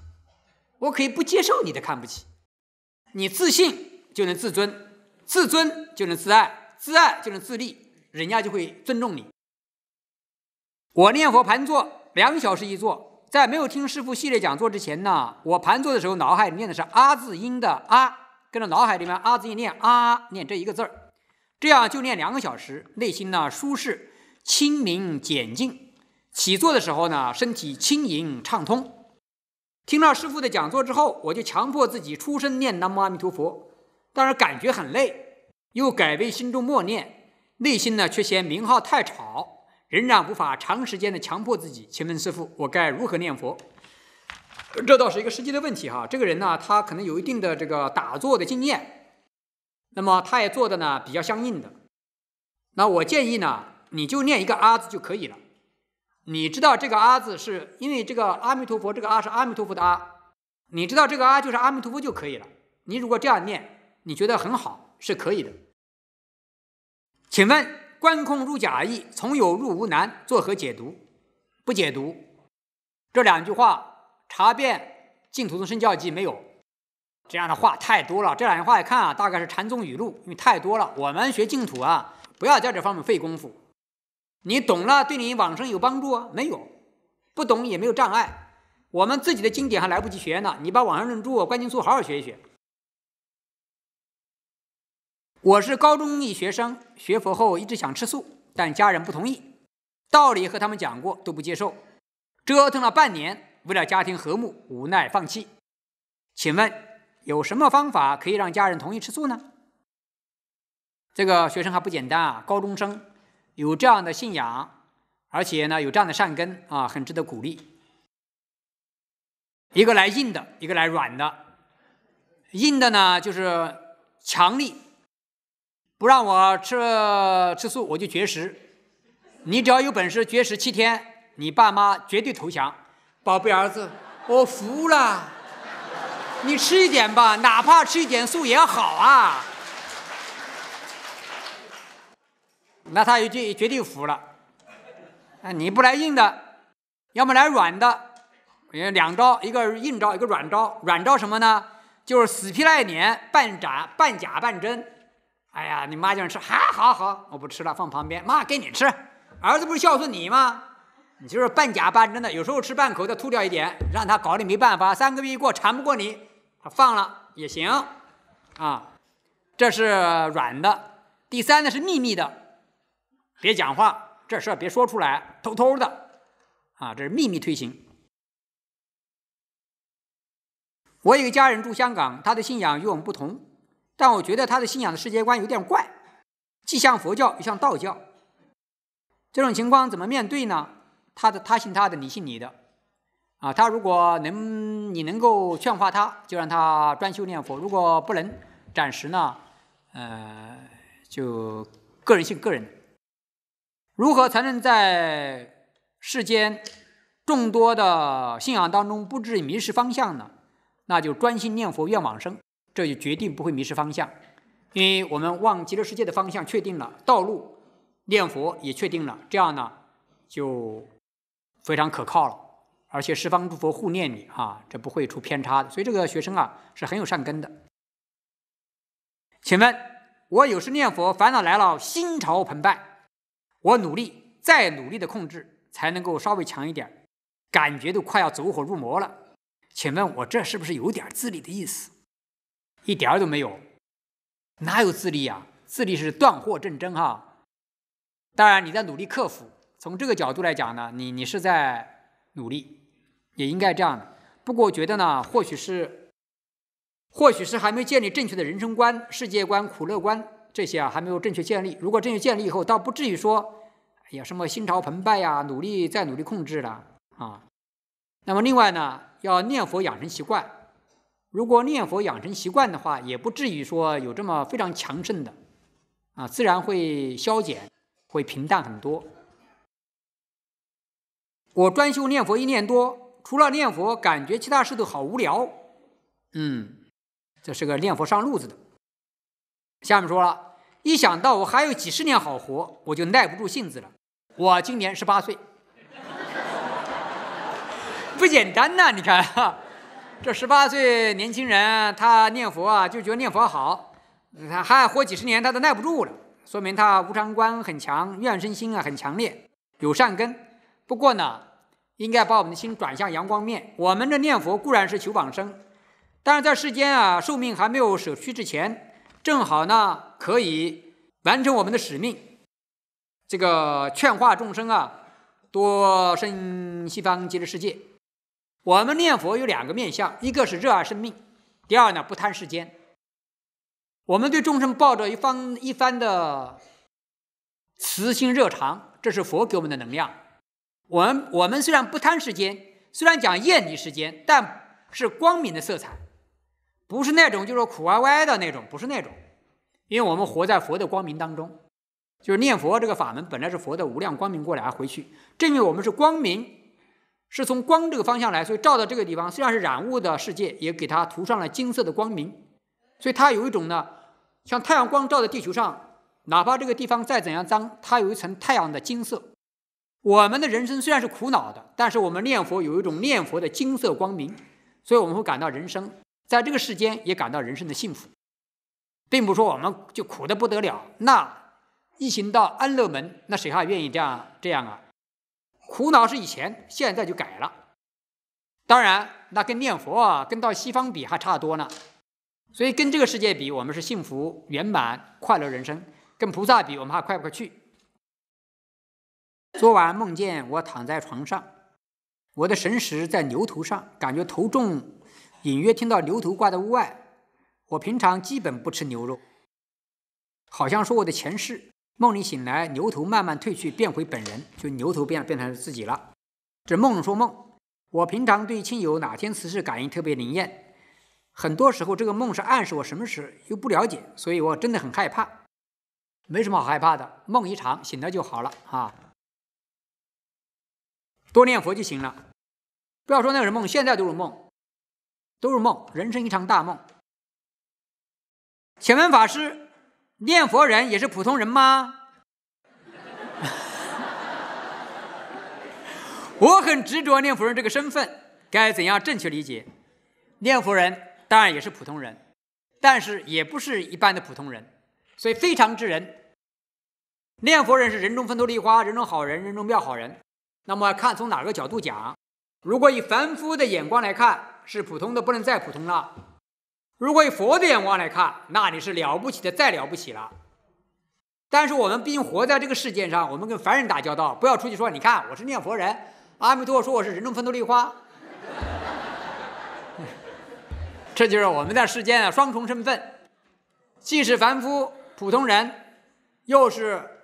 我可以不接受你的看不起。你自信就能自尊，自尊就能自爱，自爱就能自立，人家就会尊重你。我念佛盘坐两小时一坐，在没有听师父系列讲座之前呢，我盘坐的时候脑海念的是阿字音的阿。跟着脑海里面啊字一念啊念这一个字儿，这样就念两个小时，内心呢舒适、清明、简净。起坐的时候呢，身体轻盈畅通。听了师傅的讲座之后，我就强迫自己出声念南无阿弥陀佛，但是感觉很累，又改为心中默念，内心呢却嫌名号太吵，仍然无法长时间的强迫自己。请问师傅，我该如何念佛？这倒是一个实际的问题哈，这个人呢，他可能有一定的这个打坐的经验，那么他也做的呢比较相应的。那我建议呢，你就念一个阿字就可以了。你知道这个阿字是因为这个阿弥陀佛这个阿是阿弥陀佛的阿，你知道这个阿就是阿弥陀佛就可以了。你如果这样念，你觉得很好是可以的。请问“观空入假意，从有入无难”作何解读？不解读。这两句话。查遍净土宗圣教记，没有这样的话，太多了。这两句话一看啊，大概是禅宗语录，因为太多了。我们学净土啊，不要在这方面费功夫。你懂了，对你往生有帮助啊？没有，不懂也没有障碍。我们自己的经典还来不及学呢，你把《网上认住，观经书好好学一学。我是高中一学生，学佛后一直想吃素，但家人不同意。道理和他们讲过，都不接受。折腾了半年。为了家庭和睦，无奈放弃。请问有什么方法可以让家人同意吃素呢？这个学生还不简单啊，高中生有这样的信仰，而且呢有这样的善根啊，很值得鼓励。一个来硬的，一个来软的。硬的呢就是强力，不让我吃吃素，我就绝食。你只要有本事绝食七天，你爸妈绝对投降。宝贝儿子，我服了，你吃一点吧，哪怕吃一点素也好啊。那他也就决定服了。啊，你不来硬的，要么来软的，两招，一个硬招，一个软招。软招什么呢？就是死皮赖脸，半假半假半真。哎呀，你妈叫你吃，好好好，我不吃了，放旁边。妈给你吃，儿子不是孝顺你吗？你就是半假半真的，有时候吃半口，再吐掉一点，让他搞你没办法。三个月一过，缠不过你，他放了也行啊。这是软的，第三呢是秘密的，别讲话，这事儿别说出来，偷偷的啊，这是秘密推行。我有个家人住香港，他的信仰与我们不同，但我觉得他的信仰的世界观有点怪，既像佛教又像道教。这种情况怎么面对呢？他的他信他的，你信你的，啊，他如果能，你能够劝化他，就让他专修念佛；如果不能，暂时呢，呃，就个人信个人。如何才能在世间众多的信仰当中不至于迷失方向呢？那就专心念佛，愿往生，这就决定不会迷失方向，因为我们往极乐世界的方向确定了道路，念佛也确定了，这样呢，就。非常可靠了，而且十方诸佛护念你，哈，这不会出偏差的。所以这个学生啊，是很有善根的。请问，我有时念佛，烦恼来了，心潮澎湃，我努力再努力的控制，才能够稍微强一点，感觉都快要走火入魔了。请问，我这是不是有点自立的意思？一点都没有，哪有自立呀？自立是断惑正真，哈。当然，你在努力克服。从这个角度来讲呢，你你是在努力，也应该这样的。不过我觉得呢，或许是，或许是还没建立正确的人生观、世界观、苦乐观这些啊，还没有正确建立。如果正确建立以后，倒不至于说有什么心潮澎湃呀，努力再努力控制了啊。那么另外呢，要念佛养成习惯。如果念佛养成习惯的话，也不至于说有这么非常强盛的啊，自然会消减，会平淡很多。我专修念佛，一念多，除了念佛，感觉其他事都好无聊。嗯，这是个念佛上路子的。下面说了，一想到我还有几十年好活，我就耐不住性子了。我今年十八岁，不简单呐！你看，这十八岁年轻人，他念佛啊，就觉得念佛好。你看，还活几十年，他都耐不住了，说明他无常观很强，怨生心啊很强烈，有善根。不过呢，应该把我们的心转向阳光面。我们的念佛固然是求往生，但是在世间啊，寿命还没有舍去之前，正好呢可以完成我们的使命。这个劝化众生啊，多生西方极乐世界。我们念佛有两个面向：一个是热爱生命，第二呢不贪世间。我们对众生抱着一方一番的慈心热肠，这是佛给我们的能量。我们我们虽然不贪时间，虽然讲厌离时间，但是光明的色彩，不是那种就说苦歪歪的那种，不是那种，因为我们活在佛的光明当中，就是念佛这个法门本来是佛的无量光明过来回去，证明我们是光明，是从光这个方向来，所以照到这个地方，虽然是染物的世界，也给它涂上了金色的光明，所以它有一种呢，像太阳光照在地球上，哪怕这个地方再怎样脏，它有一层太阳的金色。我们的人生虽然是苦恼的，但是我们念佛有一种念佛的金色光明，所以我们会感到人生在这个世间也感到人生的幸福，并不说我们就苦得不得了。那一行到安乐门，那谁还愿意这样这样啊？苦恼是以前，现在就改了。当然，那跟念佛啊，跟到西方比还差多呢。所以跟这个世界比，我们是幸福圆满快乐人生；跟菩萨比，我们还快不快去？昨晚梦见我躺在床上，我的神识在牛头上，感觉头重，隐约听到牛头挂在屋外。我平常基本不吃牛肉，好像说我的前世。梦里醒来，牛头慢慢褪去，变回本人，就牛头变变成自己了。这梦说梦，我平常对亲友哪天此事感应特别灵验，很多时候这个梦是暗示我什么时又不了解，所以我真的很害怕。没什么好害怕的，梦一场，醒了就好了啊。多念佛就行了，不要说那是梦，现在都是梦，都是梦，人生一场大梦。请问法师，念佛人也是普通人吗？我很执着念佛人这个身份，该怎样正确理解？念佛人当然也是普通人，但是也不是一般的普通人，所以非常之人。念佛人是人中分多利花，人中好人，人中妙好人。那么看从哪个角度讲，如果以凡夫的眼光来看，是普通的不能再普通了；如果以佛的眼光来看，那你是了不起的，再了不起了。但是我们毕竟活在这个世界上，我们跟凡人打交道，不要出去说：“你看，我是念佛人，阿弥陀佛说我是人中分头立花。”这就是我们在世间的双重身份，既是凡夫普通人，又是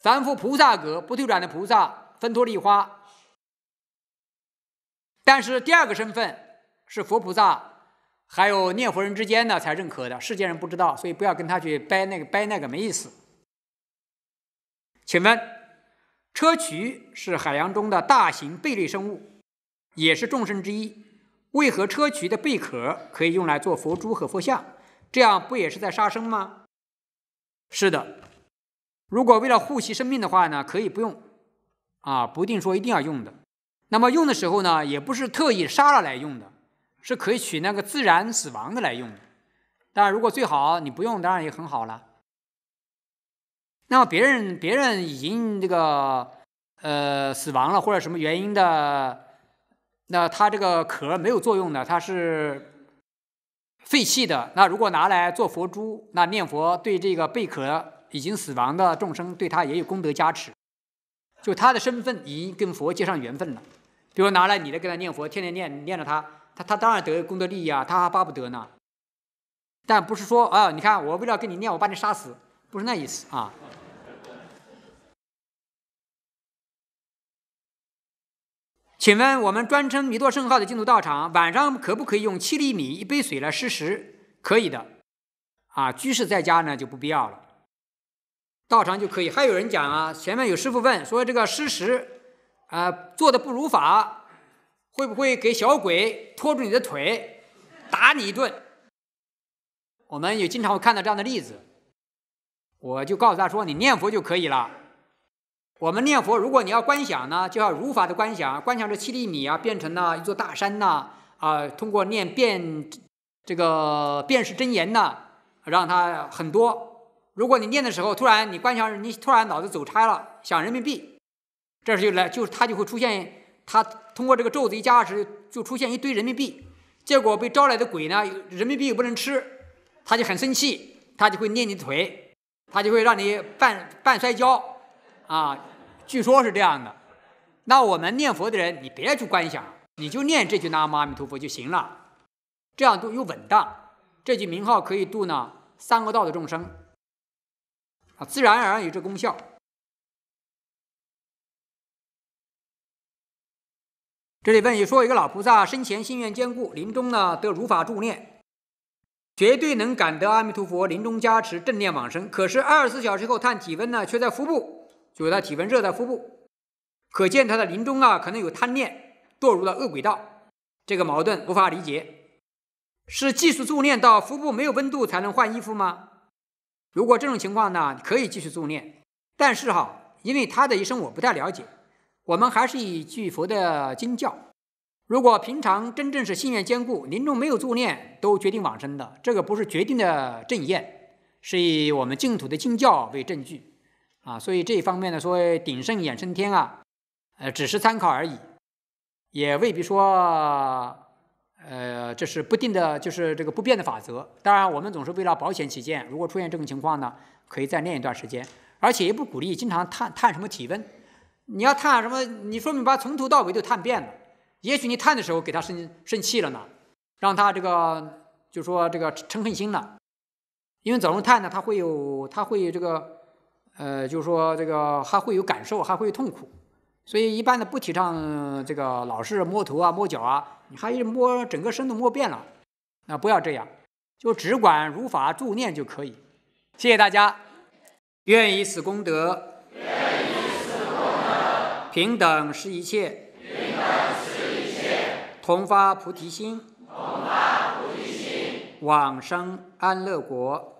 凡夫菩萨格不退转的菩萨。芬托利花，但是第二个身份是佛菩萨，还有念佛人之间呢才认可的，世间人不知道，所以不要跟他去掰那个掰那个没意思。请问，砗磲是海洋中的大型贝类生物，也是众生之一，为何砗磲的贝壳可以用来做佛珠和佛像？这样不也是在杀生吗？是的，如果为了护息生命的话呢，可以不用。啊，不一定说一定要用的。那么用的时候呢，也不是特意杀了来用的，是可以取那个自然死亡的来用的。当然，如果最好你不用，当然也很好了。那么别人别人已经这个呃死亡了或者什么原因的，那它这个壳没有作用的，它是废弃的。那如果拿来做佛珠，那念佛对这个贝壳已经死亡的众生，对他也有功德加持。就他的身份已经跟佛结上缘分了，比如拿来你来跟他念佛，天天念念着他，他他当然得功德利益啊，他还巴不得呢。但不是说啊，你看我为了跟你念，我把你杀死，不是那意思啊。请问我们专称弥陀圣号的净土道场，晚上可不可以用七粒米一杯水来施食？可以的，啊，居士在家呢就不必要了。到场就可以。还有人讲啊，前面有师傅问说：“这个施食啊，做的不如法，会不会给小鬼拖住你的腿，打你一顿？”我们也经常会看到这样的例子。我就告诉他说：“你念佛就可以了。我们念佛，如果你要观想呢，就要如法的观想，观想这七粒米啊，变成了一座大山呐，啊，通过念变这个辨识真言呢，让它很多。”如果你念的时候，突然你观想，你突然脑子走差了，想人民币，这时就来，就是他就会出现，他通过这个咒子一加持，就出现一堆人民币。结果被招来的鬼呢，人民币又不能吃，他就很生气，他就会捏你的腿，他就会让你半半摔跤啊，据说是这样的。那我们念佛的人，你别去观想，你就念这句南无阿弥陀佛就行了，这样都又稳当。这句名号可以度呢三个道的众生。啊，自然而然有这功效。这里问也说一个老菩萨生前心愿坚固，临终呢得如法助念，绝对能感得阿弥陀佛临终加持正念往生。可是二十四小时后探体温呢，却在腹部，觉得体温热在腹部，可见他的临终啊可能有贪念，堕入了恶鬼道，这个矛盾无法理解。是技术助念到腹部没有温度才能换衣服吗？如果这种情况呢，可以继续做念，但是哈，因为他的一生我不太了解，我们还是以具佛的经教。如果平常真正是信愿坚固，临终没有做念都决定往生的，这个不是决定的证验，是以我们净土的经教为证据啊。所以这一方面呢，所谓鼎盛眼生天啊，呃，只是参考而已，也未必说。呃，这是不定的，就是这个不变的法则。当然，我们总是为了保险起见，如果出现这种情况呢，可以再练一段时间。而且也不鼓励经常探探什么体温。你要探什么？你说明白，从头到尾都探遍了。也许你探的时候给他生生气了呢，让他这个就说这个嗔恨心呢。因为早上探呢，他会有，他会这个呃，就是说这个还会有感受，还会痛苦。所以一般的不提倡这个老是摸头啊、摸脚啊。你还摸整个身都摸遍了，那不要这样，就只管如法助念就可以。谢谢大家，愿以此功德，愿以此功德，平等施一切，平等是一切，同发菩提心，同发菩提心，往生安乐国。